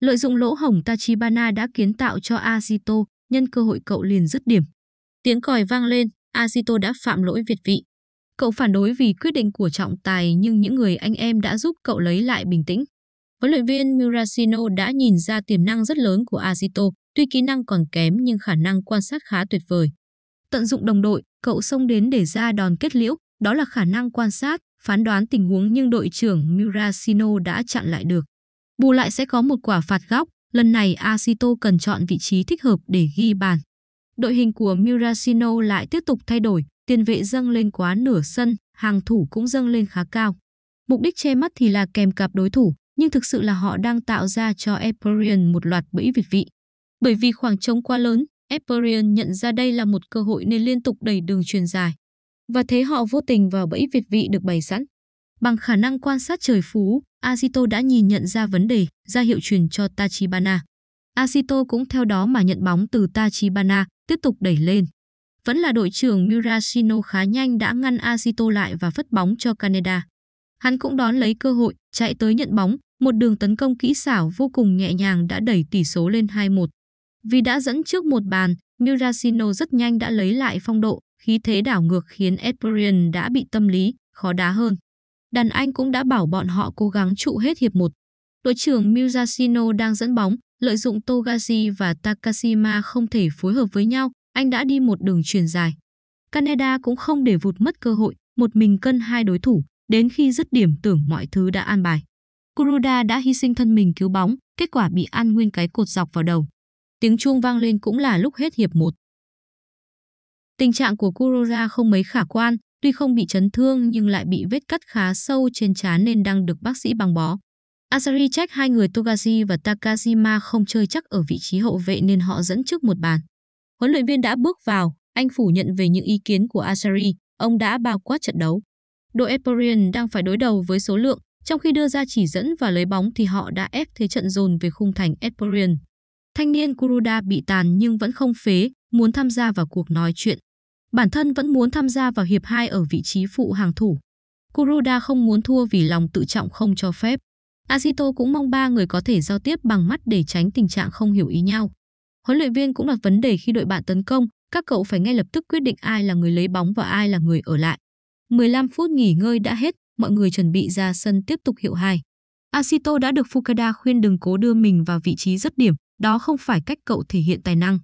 Lợi dụng lỗ hổng Tachibana đã kiến tạo cho Azito nhân cơ hội cậu liền dứt điểm. Tiếng còi vang lên, Azito đã phạm lỗi việt vị. Cậu phản đối vì quyết định của trọng tài nhưng những người anh em đã giúp cậu lấy lại bình tĩnh. Huấn luyện viên Murasino đã nhìn ra tiềm năng rất lớn của Azito tuy kỹ năng còn kém nhưng khả năng quan sát khá tuyệt vời. Tận dụng đồng đội, cậu xông đến để ra đòn kết liễu, đó là khả năng quan sát, phán đoán tình huống nhưng đội trưởng Murasino đã chặn lại được. Bù lại sẽ có một quả phạt góc, lần này Asito cần chọn vị trí thích hợp để ghi bàn. Đội hình của Murasino lại tiếp tục thay đổi, tiền vệ dâng lên quá nửa sân, hàng thủ cũng dâng lên khá cao. Mục đích che mắt thì là kèm cặp đối thủ, nhưng thực sự là họ đang tạo ra cho Eperian một loạt bẫy vịt vị. Bởi vì khoảng trống quá lớn, Eperian nhận ra đây là một cơ hội nên liên tục đẩy đường truyền dài và thế họ vô tình vào bẫy việt vị được bày sẵn. Bằng khả năng quan sát trời phú, Asito đã nhìn nhận ra vấn đề, ra hiệu truyền cho Tachibana. Asito cũng theo đó mà nhận bóng từ Tachibana, tiếp tục đẩy lên. Vẫn là đội trưởng Murashino khá nhanh đã ngăn Asito lại và phất bóng cho Canada. Hắn cũng đón lấy cơ hội, chạy tới nhận bóng, một đường tấn công kỹ xảo vô cùng nhẹ nhàng đã đẩy tỷ số lên 2-1. Vì đã dẫn trước một bàn, Murashino rất nhanh đã lấy lại phong độ Khí thế đảo ngược khiến Esperian đã bị tâm lý, khó đá hơn. Đàn Anh cũng đã bảo bọn họ cố gắng trụ hết hiệp 1. Đội trưởng Miyashino đang dẫn bóng, lợi dụng Togashi và Takashima không thể phối hợp với nhau, anh đã đi một đường truyền dài. Canada cũng không để vụt mất cơ hội, một mình cân hai đối thủ, đến khi dứt điểm tưởng mọi thứ đã an bài. Kuruda đã hy sinh thân mình cứu bóng, kết quả bị ăn nguyên cái cột dọc vào đầu. Tiếng chuông vang lên cũng là lúc hết hiệp 1. Tình trạng của Kuroda không mấy khả quan, tuy không bị chấn thương nhưng lại bị vết cắt khá sâu trên trán nên đang được bác sĩ băng bó. Asari trách hai người Togashi và Takajima không chơi chắc ở vị trí hậu vệ nên họ dẫn trước một bàn. Huấn luyện viên đã bước vào, anh phủ nhận về những ý kiến của Asari, ông đã bao quát trận đấu. Đội Eporian đang phải đối đầu với số lượng, trong khi đưa ra chỉ dẫn và lấy bóng thì họ đã ép thế trận dồn về khung thành Eporian. Thanh niên Kuruda bị tàn nhưng vẫn không phế, muốn tham gia vào cuộc nói chuyện. Bản thân vẫn muốn tham gia vào hiệp 2 ở vị trí phụ hàng thủ. Kuruda không muốn thua vì lòng tự trọng không cho phép. Asito cũng mong ba người có thể giao tiếp bằng mắt để tránh tình trạng không hiểu ý nhau. Huấn luyện viên cũng đặt vấn đề khi đội bạn tấn công, các cậu phải ngay lập tức quyết định ai là người lấy bóng và ai là người ở lại. 15 phút nghỉ ngơi đã hết, mọi người chuẩn bị ra sân tiếp tục hiệu 2. Asito đã được Fukada khuyên đừng cố đưa mình vào vị trí rất điểm, đó không phải cách cậu thể hiện tài năng.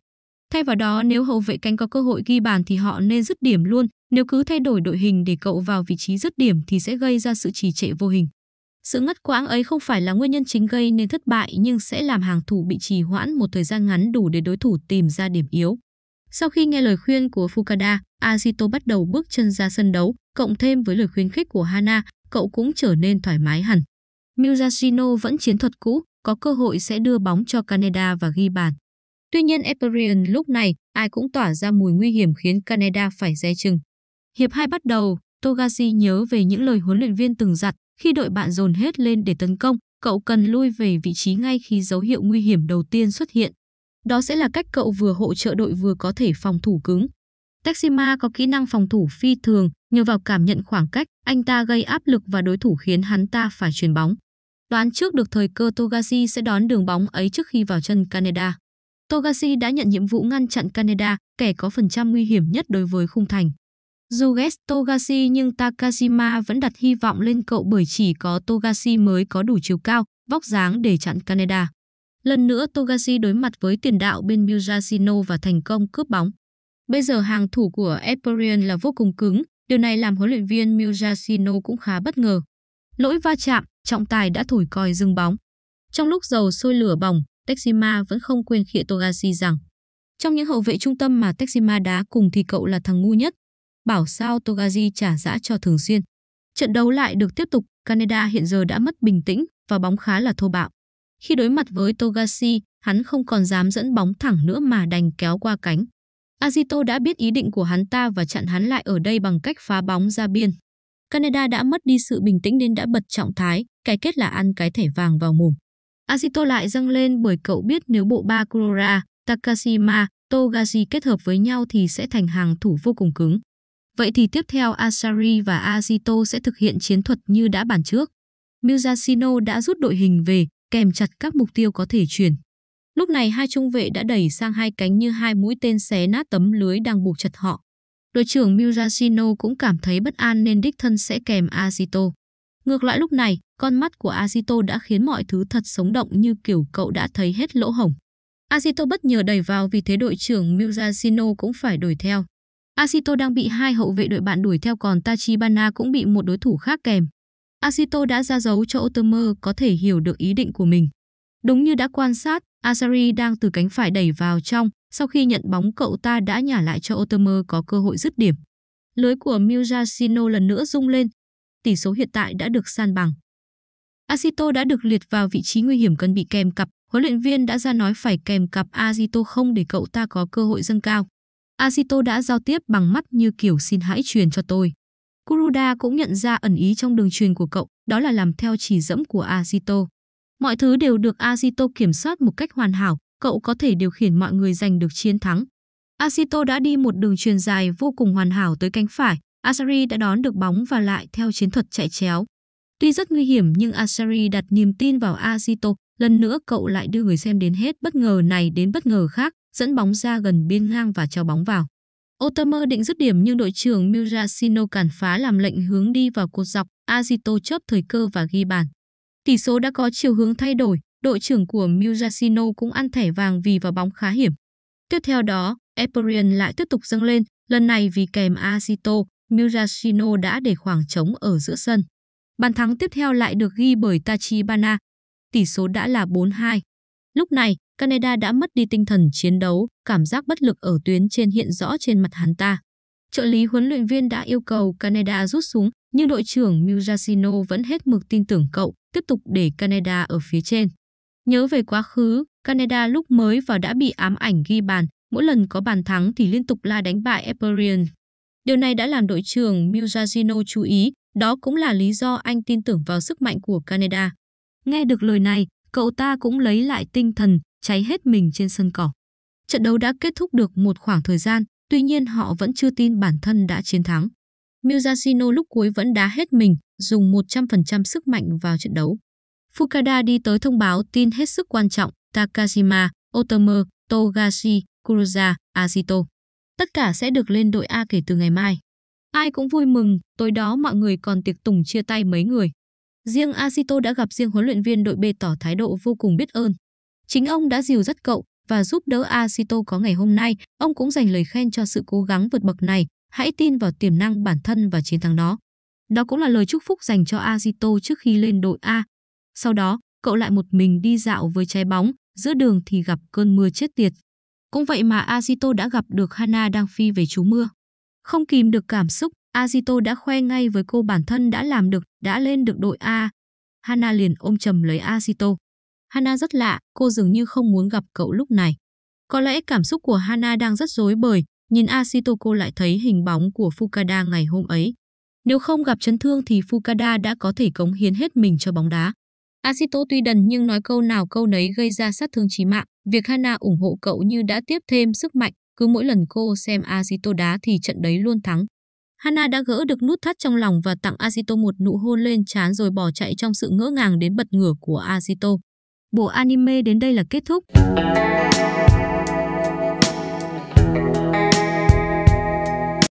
Thay vào đó, nếu hậu vệ cánh có cơ hội ghi bàn thì họ nên dứt điểm luôn, nếu cứ thay đổi đội hình để cậu vào vị trí dứt điểm thì sẽ gây ra sự trì trệ vô hình. Sự ngất quãng ấy không phải là nguyên nhân chính gây nên thất bại nhưng sẽ làm hàng thủ bị trì hoãn một thời gian ngắn đủ để đối thủ tìm ra điểm yếu. Sau khi nghe lời khuyên của Fukada, Azito bắt đầu bước chân ra sân đấu, cộng thêm với lời khuyến khích của Hana, cậu cũng trở nên thoải mái hẳn. Miyajino vẫn chiến thuật cũ, có cơ hội sẽ đưa bóng cho Canada và ghi bàn. Tuy nhiên Eperian lúc này ai cũng tỏa ra mùi nguy hiểm khiến Canada phải dè chừng. Hiệp 2 bắt đầu, Togashi nhớ về những lời huấn luyện viên từng dặn, khi đội bạn dồn hết lên để tấn công, cậu cần lui về vị trí ngay khi dấu hiệu nguy hiểm đầu tiên xuất hiện. Đó sẽ là cách cậu vừa hỗ trợ đội vừa có thể phòng thủ cứng. Texima có kỹ năng phòng thủ phi thường, nhờ vào cảm nhận khoảng cách, anh ta gây áp lực và đối thủ khiến hắn ta phải chuyền bóng. Đoán trước được thời cơ Togashi sẽ đón đường bóng ấy trước khi vào chân Canada. Togashi đã nhận nhiệm vụ ngăn chặn Canada, kẻ có phần trăm nguy hiểm nhất đối với khung thành. Dù ghét Togashi nhưng Takashima vẫn đặt hy vọng lên cậu bởi chỉ có Togashi mới có đủ chiều cao, vóc dáng để chặn Canada. Lần nữa Togashi đối mặt với tiền đạo bên Miyazino và thành công cướp bóng. Bây giờ hàng thủ của Eperian là vô cùng cứng, điều này làm huấn luyện viên Miyazino cũng khá bất ngờ. Lỗi va chạm, trọng tài đã thổi còi dừng bóng. Trong lúc dầu sôi lửa bỏng, Texima vẫn không quên khịa Togashi rằng trong những hậu vệ trung tâm mà Texima đá cùng thì cậu là thằng ngu nhất. Bảo sao Togashi trả giã cho thường xuyên. Trận đấu lại được tiếp tục, Canada hiện giờ đã mất bình tĩnh và bóng khá là thô bạo. Khi đối mặt với Togashi, hắn không còn dám dẫn bóng thẳng nữa mà đành kéo qua cánh. Azito đã biết ý định của hắn ta và chặn hắn lại ở đây bằng cách phá bóng ra biên. Canada đã mất đi sự bình tĩnh nên đã bật trọng thái, cái kết là ăn cái thẻ vàng vào mồm. Asito lại dâng lên bởi cậu biết nếu bộ ba Kurora, Takashima, Togashi kết hợp với nhau thì sẽ thành hàng thủ vô cùng cứng. Vậy thì tiếp theo Asari và Asito sẽ thực hiện chiến thuật như đã bàn trước. Miyashino đã rút đội hình về, kèm chặt các mục tiêu có thể chuyển. Lúc này hai trung vệ đã đẩy sang hai cánh như hai mũi tên xé nát tấm lưới đang buộc chặt họ. Đội trưởng Miyashino cũng cảm thấy bất an nên đích thân sẽ kèm Asito. Ngược lại lúc này, con mắt của Azito đã khiến mọi thứ thật sống động như kiểu cậu đã thấy hết lỗ hổng. Azito bất nhờ đẩy vào vì thế đội trưởng Miyazino cũng phải đuổi theo. Ajito đang bị hai hậu vệ đội bạn đuổi theo còn Tachibana cũng bị một đối thủ khác kèm. Ajito đã ra dấu cho Otomo có thể hiểu được ý định của mình. Đúng như đã quan sát, Asari đang từ cánh phải đẩy vào trong, sau khi nhận bóng cậu ta đã nhả lại cho Otomo có cơ hội dứt điểm. Lưới của Miyazino lần nữa rung lên, tỷ số hiện tại đã được san bằng. Asito đã được liệt vào vị trí nguy hiểm cần bị kèm cặp, huấn luyện viên đã ra nói phải kèm cặp Asito không để cậu ta có cơ hội dâng cao. Asito đã giao tiếp bằng mắt như kiểu xin hãy truyền cho tôi. Kuruda cũng nhận ra ẩn ý trong đường truyền của cậu, đó là làm theo chỉ dẫm của Asito. Mọi thứ đều được Asito kiểm soát một cách hoàn hảo, cậu có thể điều khiển mọi người giành được chiến thắng. Asito đã đi một đường truyền dài vô cùng hoàn hảo tới cánh phải, Asari đã đón được bóng và lại theo chiến thuật chạy chéo. Tuy rất nguy hiểm nhưng Asari đặt niềm tin vào Azito, lần nữa cậu lại đưa người xem đến hết bất ngờ này đến bất ngờ khác, dẫn bóng ra gần biên ngang và cho bóng vào. Otomer định dứt điểm nhưng đội trưởng Mirasino cản phá làm lệnh hướng đi vào cột dọc, Azito chớp thời cơ và ghi bàn. Tỷ số đã có chiều hướng thay đổi, đội trưởng của Mirasino cũng ăn thẻ vàng vì vào bóng khá hiểm. Tiếp theo đó, Eperian lại tiếp tục dâng lên, lần này vì kèm Azito, Murashino đã để khoảng trống ở giữa sân. Bàn thắng tiếp theo lại được ghi bởi Tachibana. Tỷ số đã là 4-2. Lúc này, Canada đã mất đi tinh thần chiến đấu, cảm giác bất lực ở tuyến trên hiện rõ trên mặt hắn ta. Trợ lý huấn luyện viên đã yêu cầu Canada rút súng, nhưng đội trưởng Murashino vẫn hết mực tin tưởng cậu, tiếp tục để Canada ở phía trên. Nhớ về quá khứ, Canada lúc mới vào đã bị ám ảnh ghi bàn, mỗi lần có bàn thắng thì liên tục la đánh bại Eperian. Điều này đã làm đội trưởng Mujajino chú ý, đó cũng là lý do anh tin tưởng vào sức mạnh của Canada. Nghe được lời này, cậu ta cũng lấy lại tinh thần, cháy hết mình trên sân cỏ. Trận đấu đã kết thúc được một khoảng thời gian, tuy nhiên họ vẫn chưa tin bản thân đã chiến thắng. Mujasino lúc cuối vẫn đá hết mình, dùng 100% sức mạnh vào trận đấu. Fukada đi tới thông báo tin hết sức quan trọng Takajima, Otomo, Togashi, Kuroda, Asito. Tất cả sẽ được lên đội A kể từ ngày mai. Ai cũng vui mừng, tối đó mọi người còn tiệc tùng chia tay mấy người. Riêng Asito đã gặp riêng huấn luyện viên đội B tỏ thái độ vô cùng biết ơn. Chính ông đã dìu dắt cậu và giúp đỡ Asito có ngày hôm nay, ông cũng dành lời khen cho sự cố gắng vượt bậc này, hãy tin vào tiềm năng bản thân và chiến thắng nó. Đó cũng là lời chúc phúc dành cho Asito trước khi lên đội A. Sau đó, cậu lại một mình đi dạo với trái bóng, giữa đường thì gặp cơn mưa chết tiệt. Cũng vậy mà Azito đã gặp được Hana đang phi về chú mưa. Không kìm được cảm xúc, Azito đã khoe ngay với cô bản thân đã làm được, đã lên được đội A. Hana liền ôm chầm lấy Azito. Hana rất lạ, cô dường như không muốn gặp cậu lúc này. Có lẽ cảm xúc của Hana đang rất rối bời, nhìn Asito cô lại thấy hình bóng của Fukada ngày hôm ấy. Nếu không gặp chấn thương thì Fukada đã có thể cống hiến hết mình cho bóng đá. Asito tuy đần nhưng nói câu nào câu nấy gây ra sát thương chí mạng. Việc Hana ủng hộ cậu như đã tiếp thêm sức mạnh, cứ mỗi lần cô xem Asito đá thì trận đấy luôn thắng. Hana đã gỡ được nút thắt trong lòng và tặng Asito một nụ hôn lên trán rồi bỏ chạy trong sự ngỡ ngàng đến bật ngửa của Asito. Bộ anime đến đây là kết thúc.